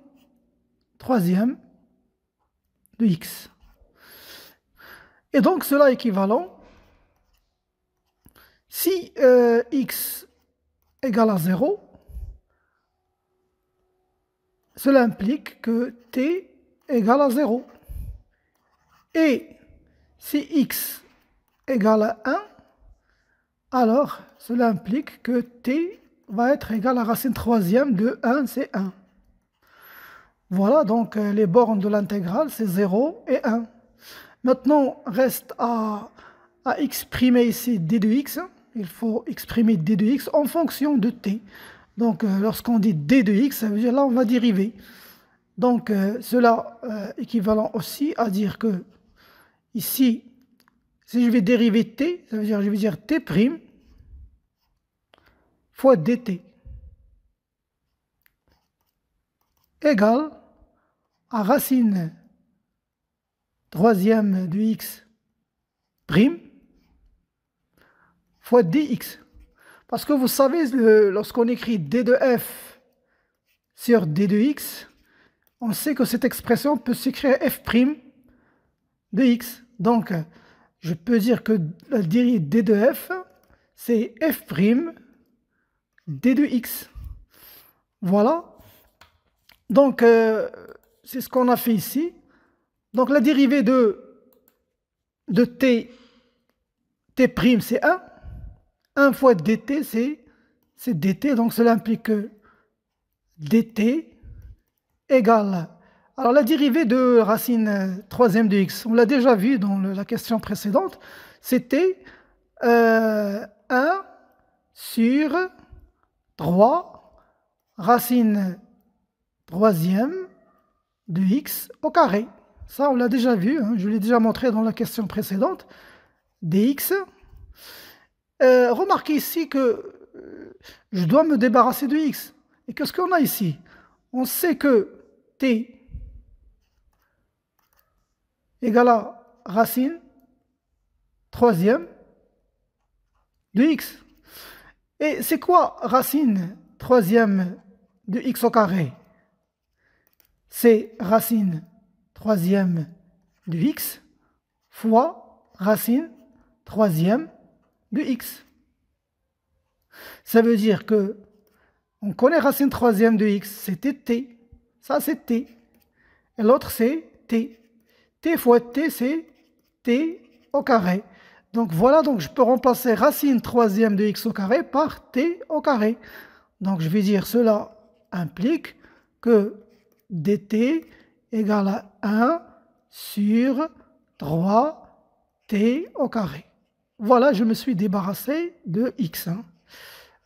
troisième de x. Et donc cela est équivalent, si euh, x égale à 0, cela implique que t égale à 0. Et si x égale à 1, alors cela implique que t va être égal à racine troisième de 1, c'est 1. Voilà donc euh, les bornes de l'intégrale, c'est 0 et 1. Maintenant, reste à, exprimer ici d de x. Il faut exprimer d de x en fonction de t. Donc, euh, lorsqu'on dit d de x, ça veut dire là, on va dériver. Donc, euh, cela euh, équivalent aussi à dire que ici, si je vais dériver t, ça veut dire je vais dire t' fois dt égale à racine troisième du x prime fois dx. Parce que vous savez, lorsqu'on écrit d de f sur d de x, on sait que cette expression peut s'écrire f prime de x. Donc, je peux dire que la dérive d de f, c'est f prime d de x. Voilà. Donc, euh, c'est ce qu'on a fait ici. Donc la dérivée de, de t, t' c'est 1. 1 fois dt, c'est dt, donc cela implique dt égale. Alors la dérivée de racine troisième de x, on l'a déjà vu dans la question précédente, c'était 1 euh, sur 3 racine troisième de x au carré. Ça, on l'a déjà vu, hein, je l'ai déjà montré dans la question précédente, dx. Euh, remarquez ici que euh, je dois me débarrasser de x. Et qu'est-ce qu'on a ici On sait que t égale à racine troisième de x. Et c'est quoi racine troisième de x au carré C'est racine troisième de x fois racine troisième de x. Ça veut dire que on connaît racine troisième de x, c'était t. Ça, c'est t. Et l'autre, c'est t. t fois t, c'est t au carré. Donc voilà, donc je peux remplacer racine troisième de x au carré par t au carré. Donc je vais dire cela implique que dt égale à 1 sur 3t au carré. Voilà, je me suis débarrassé de x, hein.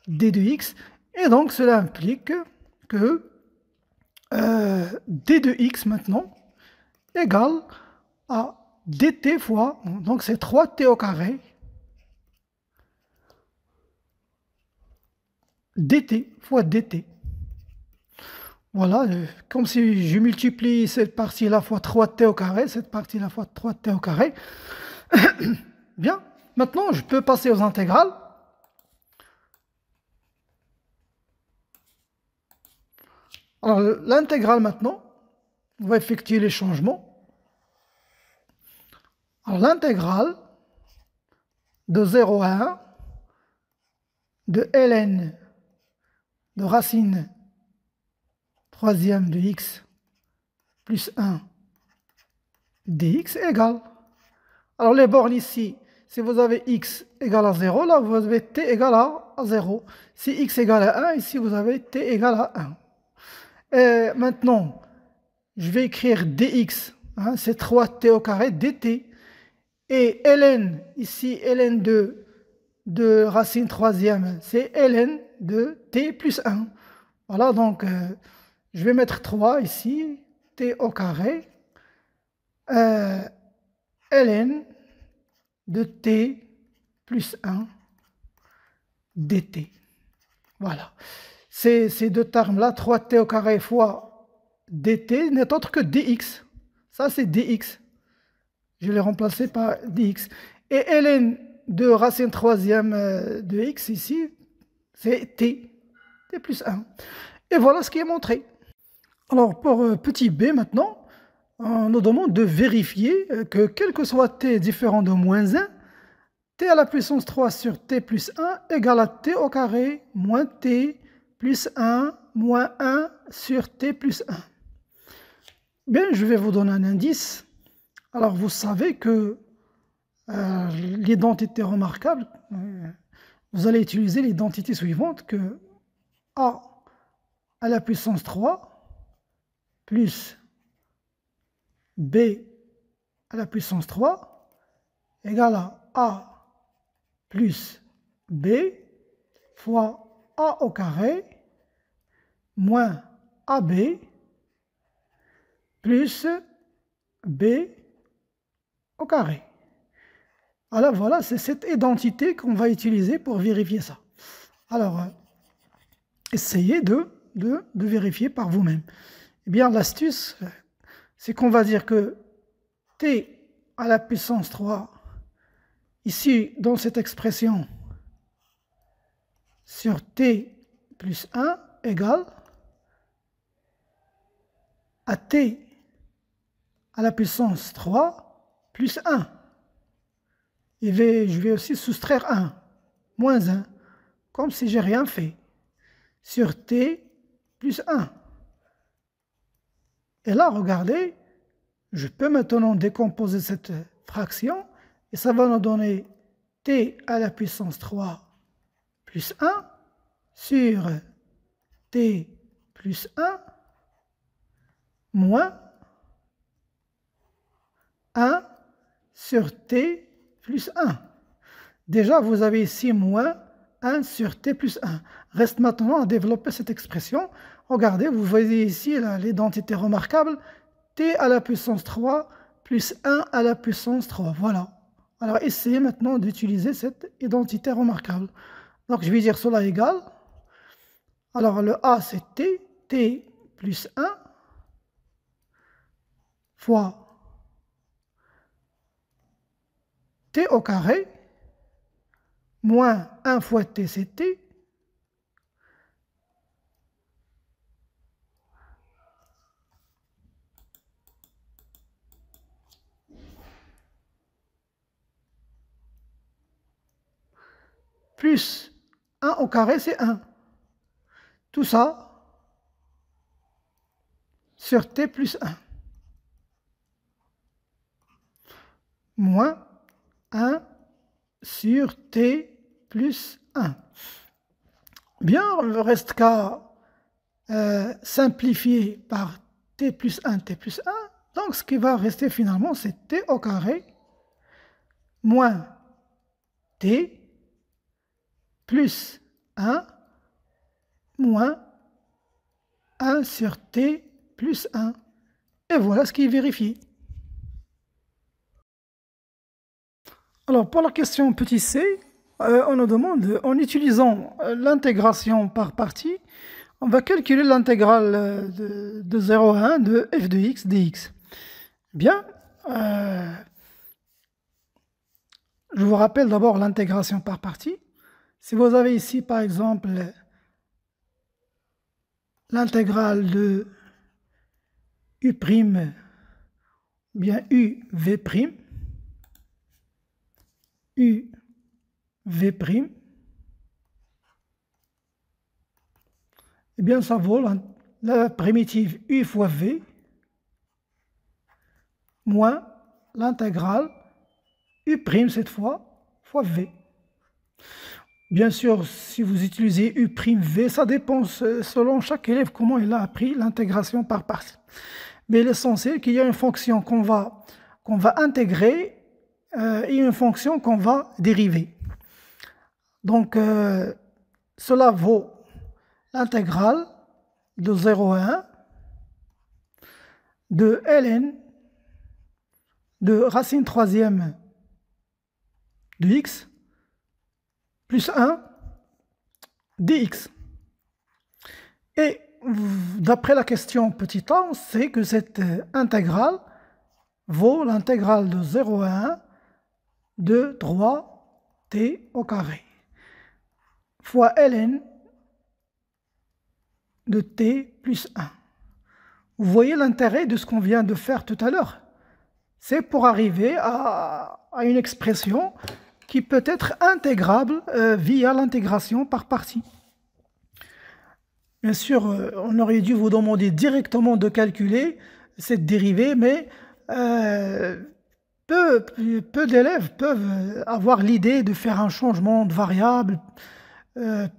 d de x. Et donc, cela implique que euh, d de x maintenant égale à dt fois, donc c'est 3t au carré, dt fois dt. Voilà, euh, comme si je multiplie cette partie la fois 3t au carré, cette partie la fois 3t au carré. Bien, maintenant je peux passer aux intégrales. Alors l'intégrale maintenant, on va effectuer les changements. Alors l'intégrale de 0 à 1 de ln de racine troisième de x plus 1 dx égale. Alors les bornes ici, si vous avez x égale à 0, là vous avez t égale à 0. Si x égale à 1, ici vous avez t égale à 1. Et maintenant, je vais écrire dx, hein, c'est 3t au carré dt. Et ln, ici ln de, de racine troisième, c'est ln de t plus 1. Voilà, donc euh, je vais mettre 3 ici, t au carré, euh, ln de t plus 1 dt. Voilà. Ces, ces deux termes-là, 3t au carré fois dt, n'est autre que dx. Ça, c'est dx. Je l'ai remplacé par dx. Et ln de racine troisième euh, de x ici, c'est t, t plus 1. Et voilà ce qui est montré. Alors pour euh, petit b maintenant, on euh, nous demande de vérifier euh, que quel que soit t différent de moins 1, t à la puissance 3 sur t plus 1 égale à t au carré moins t plus 1 moins 1 sur t plus 1. Bien, je vais vous donner un indice. Alors vous savez que l'identité remarquable, vous allez utiliser l'identité suivante que a à la puissance 3 plus b à la puissance 3 égale à a plus b fois a au carré moins ab plus b au carré. Alors voilà, c'est cette identité qu'on va utiliser pour vérifier ça. Alors, euh, essayez de, de, de vérifier par vous-même. Eh bien, l'astuce, c'est qu'on va dire que t à la puissance 3, ici, dans cette expression, sur t plus 1 égale à t à la puissance 3 plus 1. Et je vais aussi soustraire 1, moins 1, comme si j'ai rien fait, sur t plus 1. Et là, regardez, je peux maintenant décomposer cette fraction et ça va nous donner t à la puissance 3 plus 1 sur t plus 1 moins 1 sur t plus 1. Déjà, vous avez ici moins 1 sur t plus 1. Reste maintenant à développer cette expression Regardez, vous voyez ici l'identité remarquable, t à la puissance 3 plus 1 à la puissance 3. Voilà. Alors essayez maintenant d'utiliser cette identité remarquable. Donc je vais dire cela égal. Alors le A c'est T, T plus 1 fois T au carré moins 1 fois T c'est T plus 1 au carré, c'est 1. Tout ça sur t plus 1. Moins 1 sur t plus 1. Bien, ne reste qu'à euh, simplifier par t plus 1, t plus 1. Donc, ce qui va rester finalement, c'est t au carré moins t plus 1 moins 1 sur t plus 1. Et voilà ce qui est vérifié. Alors pour la question petit c, euh, on nous demande, en utilisant euh, l'intégration par partie, on va calculer l'intégrale euh, de, 0 à 1 de f de x dx. Bien, je vous rappelle d'abord l'intégration par partie. Si vous avez ici, par exemple, l'intégrale de u' bien u v', u v', eh bien ça vaut la, la primitive u fois v moins l'intégrale u' cette fois fois v. Bien sûr, si vous utilisez U'V, ça dépend euh, selon chaque élève comment il a appris l'intégration par partie. Mais l'essentiel, qu'il y a une fonction qu'on va, qu'on va intégrer euh, et une fonction qu'on va dériver. Donc, euh, cela vaut l'intégrale de 0 à 1 de ln de racine troisième de x plus 1 dx. Et d'après la question petit a, on sait que cette intégrale vaut l'intégrale de 0 à 1 de 3t au carré fois ln de t plus 1. Vous voyez l'intérêt de ce qu'on vient de faire tout à l'heure. C'est pour arriver à, à une expression qui peut être intégrable euh, via l'intégration par partie. Bien sûr, euh, on aurait dû vous demander directement de calculer cette dérivée, mais euh, peu, d'élèves peuvent avoir l'idée de faire un changement de variable,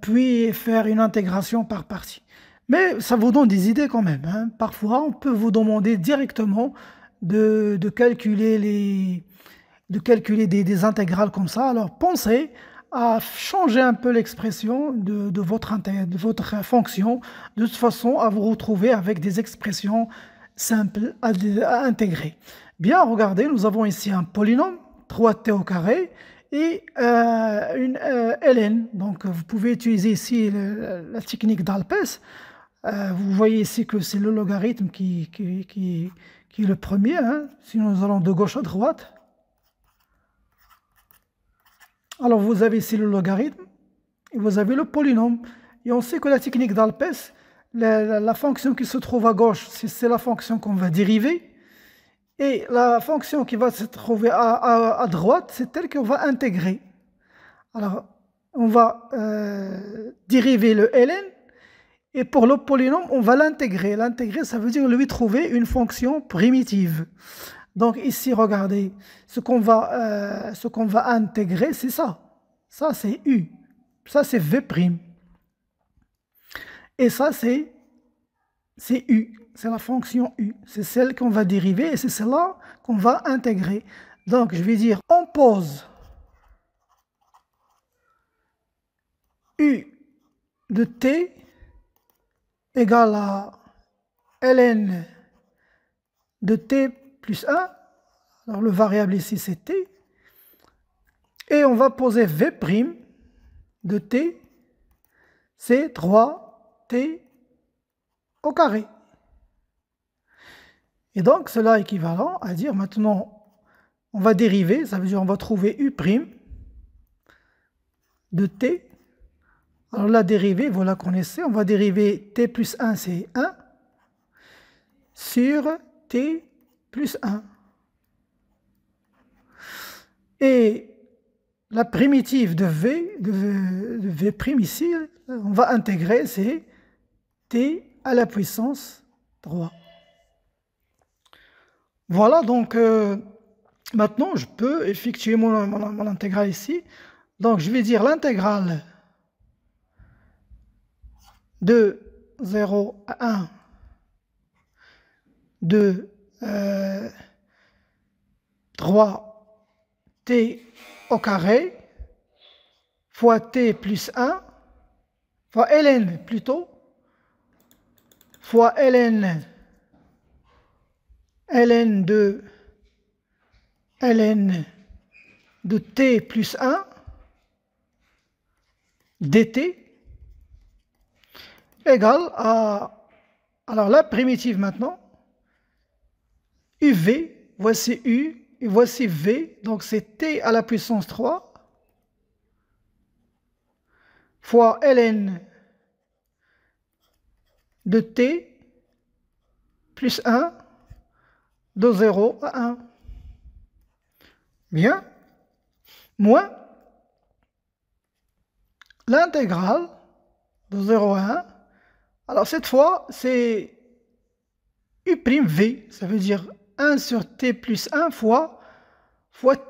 puis faire une intégration par partie. Mais ça vous donne des idées quand même. Hein. Parfois, on peut vous demander directement de calculer les, de calculer des, intégrales comme ça. Alors pensez à changer un peu l'expression de, votre, votre fonction, de toute façon à vous retrouver avec des expressions simples à, intégrer. Bien, regardez, nous avons ici un polynôme, 3t au carré, et euh, une euh, ln. Donc vous pouvez utiliser ici la technique d'Alpes. Euh, vous voyez ici que c'est le logarithme qui, qui, qui, est le premier. Hein. Si nous allons de gauche à droite, alors vous avez ici le logarithme et vous avez le polynôme. Et on sait que la technique d'Alpes, la, fonction qui se trouve à gauche, c'est la fonction qu'on va dériver. Et la fonction qui va se trouver à, droite, c'est celle qu'on va intégrer. Alors, on va euh, dériver le ln. Et pour le polynôme, on va l'intégrer. L'intégrer, ça veut dire lui trouver une fonction primitive. Donc ici, regardez, ce qu'on va, euh, va intégrer, c'est ça. Ça, c'est U. Ça, c'est V'. Et ça, c'est U. C'est la fonction U. C'est celle qu'on va dériver et c'est celle-là qu'on va intégrer. Donc, je vais dire, on pose U de T égale à ln de T 1. Alors le variable ici c'est t. Et on va poser v' de t, c'est 3t au carré. Et donc cela est équivalent à dire maintenant on va dériver, ça veut dire on va trouver u' de t. Alors la dérivée, vous la connaissez, on va dériver t plus 1 c'est 1 sur t plus 1. Et la primitive de V, de V, ici, on va intégrer, c'est T à la puissance 3. Voilà, donc euh, maintenant je peux effectuer mon, mon, mon intégrale ici. Donc je vais dire l'intégrale de 0 à 1 de 3t euh, au carré fois t plus 1 fois ln plutôt fois ln ln de ln de t plus 1 dt égal à alors la primitive maintenant UV, voici U, et voici V, donc c'est T à la puissance 3, fois ln de T plus 1, de 0 à 1. Bien, moins l'intégrale de 0 à 1. Alors cette fois, c'est v, ça veut dire 1 sur t plus 1 fois,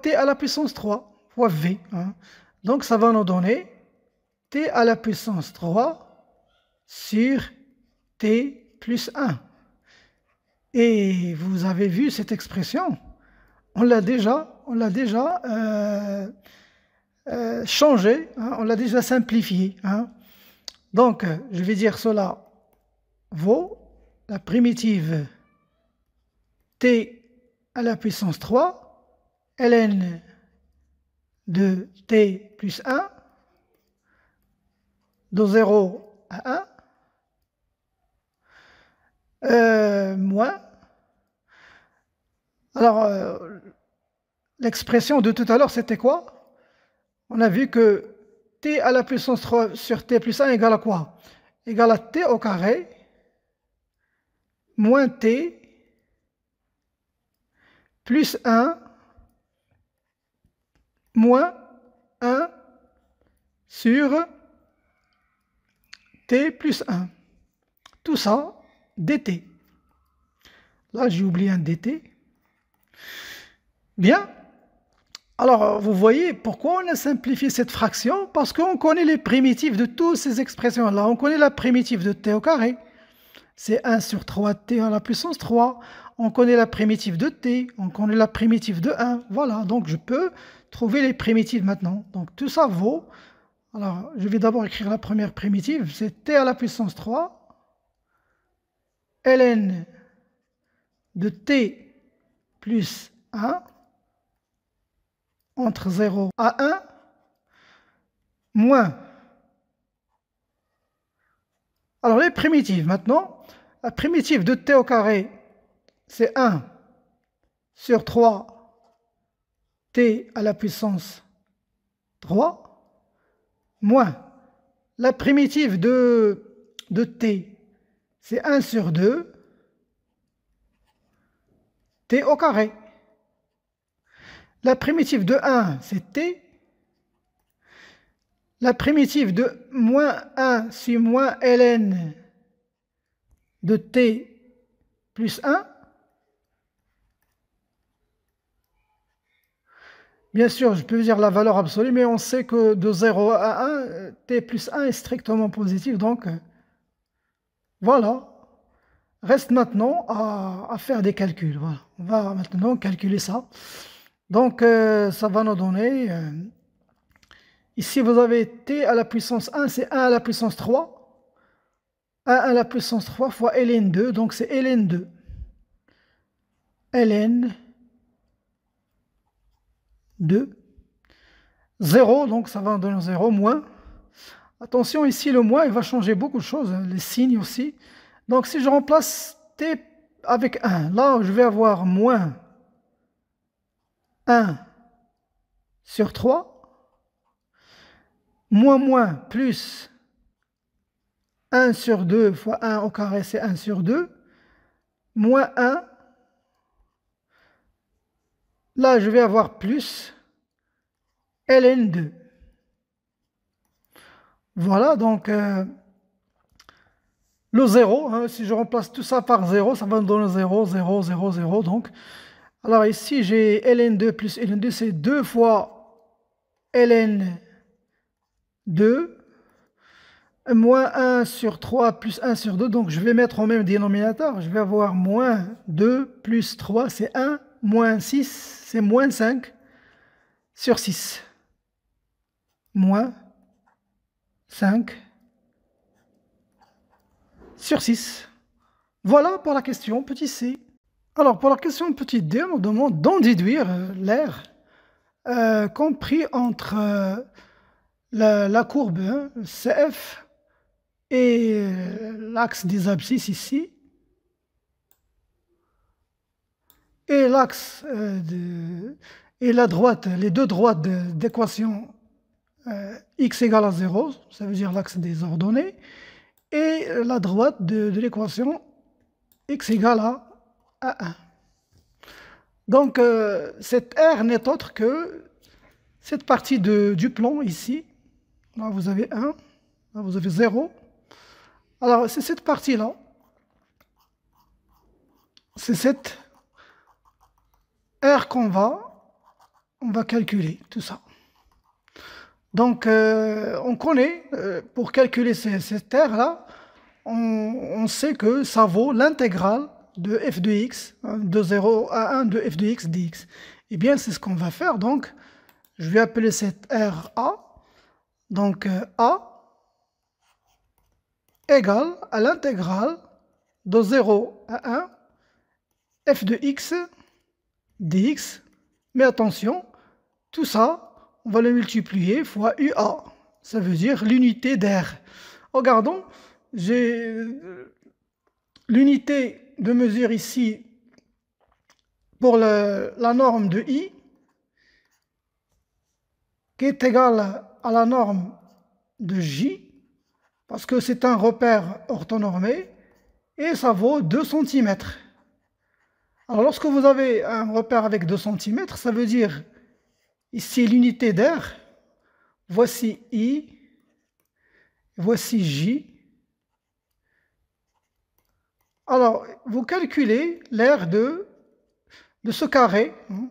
t à la puissance 3, fois v. Hein. Donc ça va nous donner t à la puissance 3 sur t plus 1. Et vous avez vu cette expression On l'a déjà, on l'a déjà euh, euh, changée, hein, on l'a déjà simplifiée. Hein. Donc, je vais dire cela vaut la primitive t à la puissance 3 ln de t plus 1 de 0 à 1 euh, moins. Alors, euh, l'expression de tout à l'heure, c'était quoi On a vu que t à la puissance 3 sur t plus 1 égale à quoi Égale à t au carré moins t plus 1 moins 1 sur t plus 1. Tout ça, dt. Là, j'ai oublié un dt. Bien. Alors, vous voyez pourquoi on a simplifié cette fraction Parce qu'on connaît les primitives de toutes ces expressions-là. On connaît la primitive de t au carré. C'est 1 sur 3t à la puissance 3 on connaît la primitive de t, on connaît la primitive de 1. Voilà, donc je peux trouver les primitives maintenant. Donc tout ça vaut... Alors, je vais d'abord écrire la première primitive, c'est t à la puissance 3 ln de t plus 1 entre 0 à 1 moins. Alors les primitives maintenant, la primitive de t au carré c'est 1 sur 3 t à la puissance 3 moins la primitive de, de t, c'est 1 sur 2 t au carré. La primitive de 1, c'est t. La primitive de moins 1 sur moins ln de t plus 1 Bien sûr, je peux dire la valeur absolue, mais on sait que de 0 à 1, t plus 1 est strictement positif, donc euh, voilà. Reste maintenant à, faire des calculs. On va maintenant calculer ça. Donc euh, ça va nous donner... Euh, ici, vous avez t à la puissance 1, c'est 1 à la puissance 3. 1 à la puissance 3 fois ln2, donc c'est ln2. ln 2. 0, donc ça va en donner 0, moins. Attention, ici, le moins, il va changer beaucoup de choses, hein, les signes aussi. Donc, si je remplace T avec 1, là, je vais avoir moins 1 sur 3, moins moins plus 1 sur 2 fois 1 au carré, c'est 1 sur 2, moins 1 Là, je vais avoir plus ln 2. Voilà, donc euh, le 0, hein, si je remplace tout ça par 0, ça va me donner 0, 0, 0, 0. Donc, alors ici, j'ai ln2 plus ln2, c'est 2 fois ln2 moins 1 sur 3 plus 1 sur 2. Donc, je vais mettre au même dénominateur. Je vais avoir moins 2 plus 3, c'est 1 moins 6, c'est moins 5 sur 6. Moins 5 sur 6. Voilà pour la question petit c. Alors pour la question petit d, on nous demande d'en déduire euh, l'air euh, compris entre euh, la, courbe hein, CF et l'axe des abscisses ici et l'axe euh, et la droite, les deux droites d'équation euh, x égale à 0, ça veut dire l'axe des ordonnées, et la droite de, l'équation x égale à, 1. Donc euh, cette R n'est autre que cette partie du plan ici. Là vous avez 1, là vous avez 0. Alors c'est cette partie-là. C'est cette R qu'on va, on va calculer tout ça. Donc, euh, on connaît, euh, pour calculer cette R là, on, sait que ça vaut l'intégrale de f de x, hein, de 0 à 1 de f de x dx. Eh bien, c'est ce qu'on va faire. Donc, je vais appeler cette R A. Donc, euh, A égale à l'intégrale de 0 à 1 f de x dx. Mais attention, tout ça, on va le multiplier fois UA. Ça veut dire l'unité d'air. Regardons, j'ai euh, l'unité de mesure ici pour la norme de I qui est égale à la norme de J parce que c'est un repère orthonormé et ça vaut 2 cm. Alors lorsque vous avez un repère avec 2 cm, ça veut dire ici l'unité d'air, voici I, voici J. Alors vous calculez l'air de, de ce carré, hein,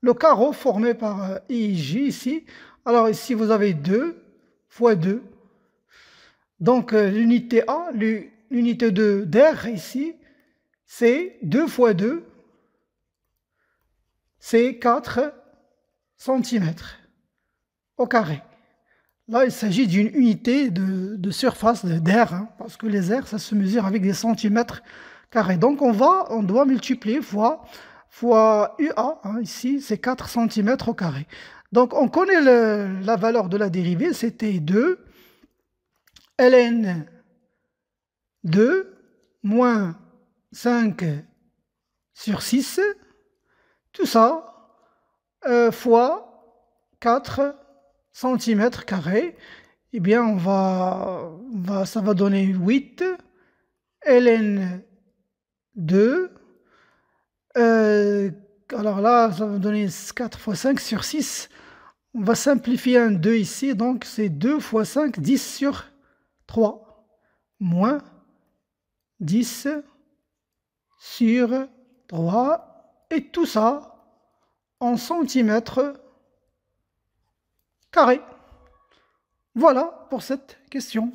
le carreau formé par euh, I, J ici. Alors ici vous avez 2 fois 2. Donc euh, l'unité A, l'unité d'air ici, c'est 2 fois 2, c'est 4 cm au carré. Là, il s'agit d'une unité de, surface d'air, hein, parce que les airs, ça se mesure avec des centimètres carrés. Donc, on va, on doit multiplier fois, UA, hein, ici, c'est 4 cm au carré. Donc, on connaît la valeur de la dérivée, c'était 2 ln 2 moins 5 sur 6, tout ça euh, fois 4 cm carrés, eh bien on va, ça va donner 8 ln 2. Euh, alors là, ça va donner 4 fois 5 sur 6. On va simplifier un 2 ici, donc c'est 2 fois 5, 10 sur 3, moins 10 sur 3 et tout ça en centimètres carrés. Voilà pour cette question.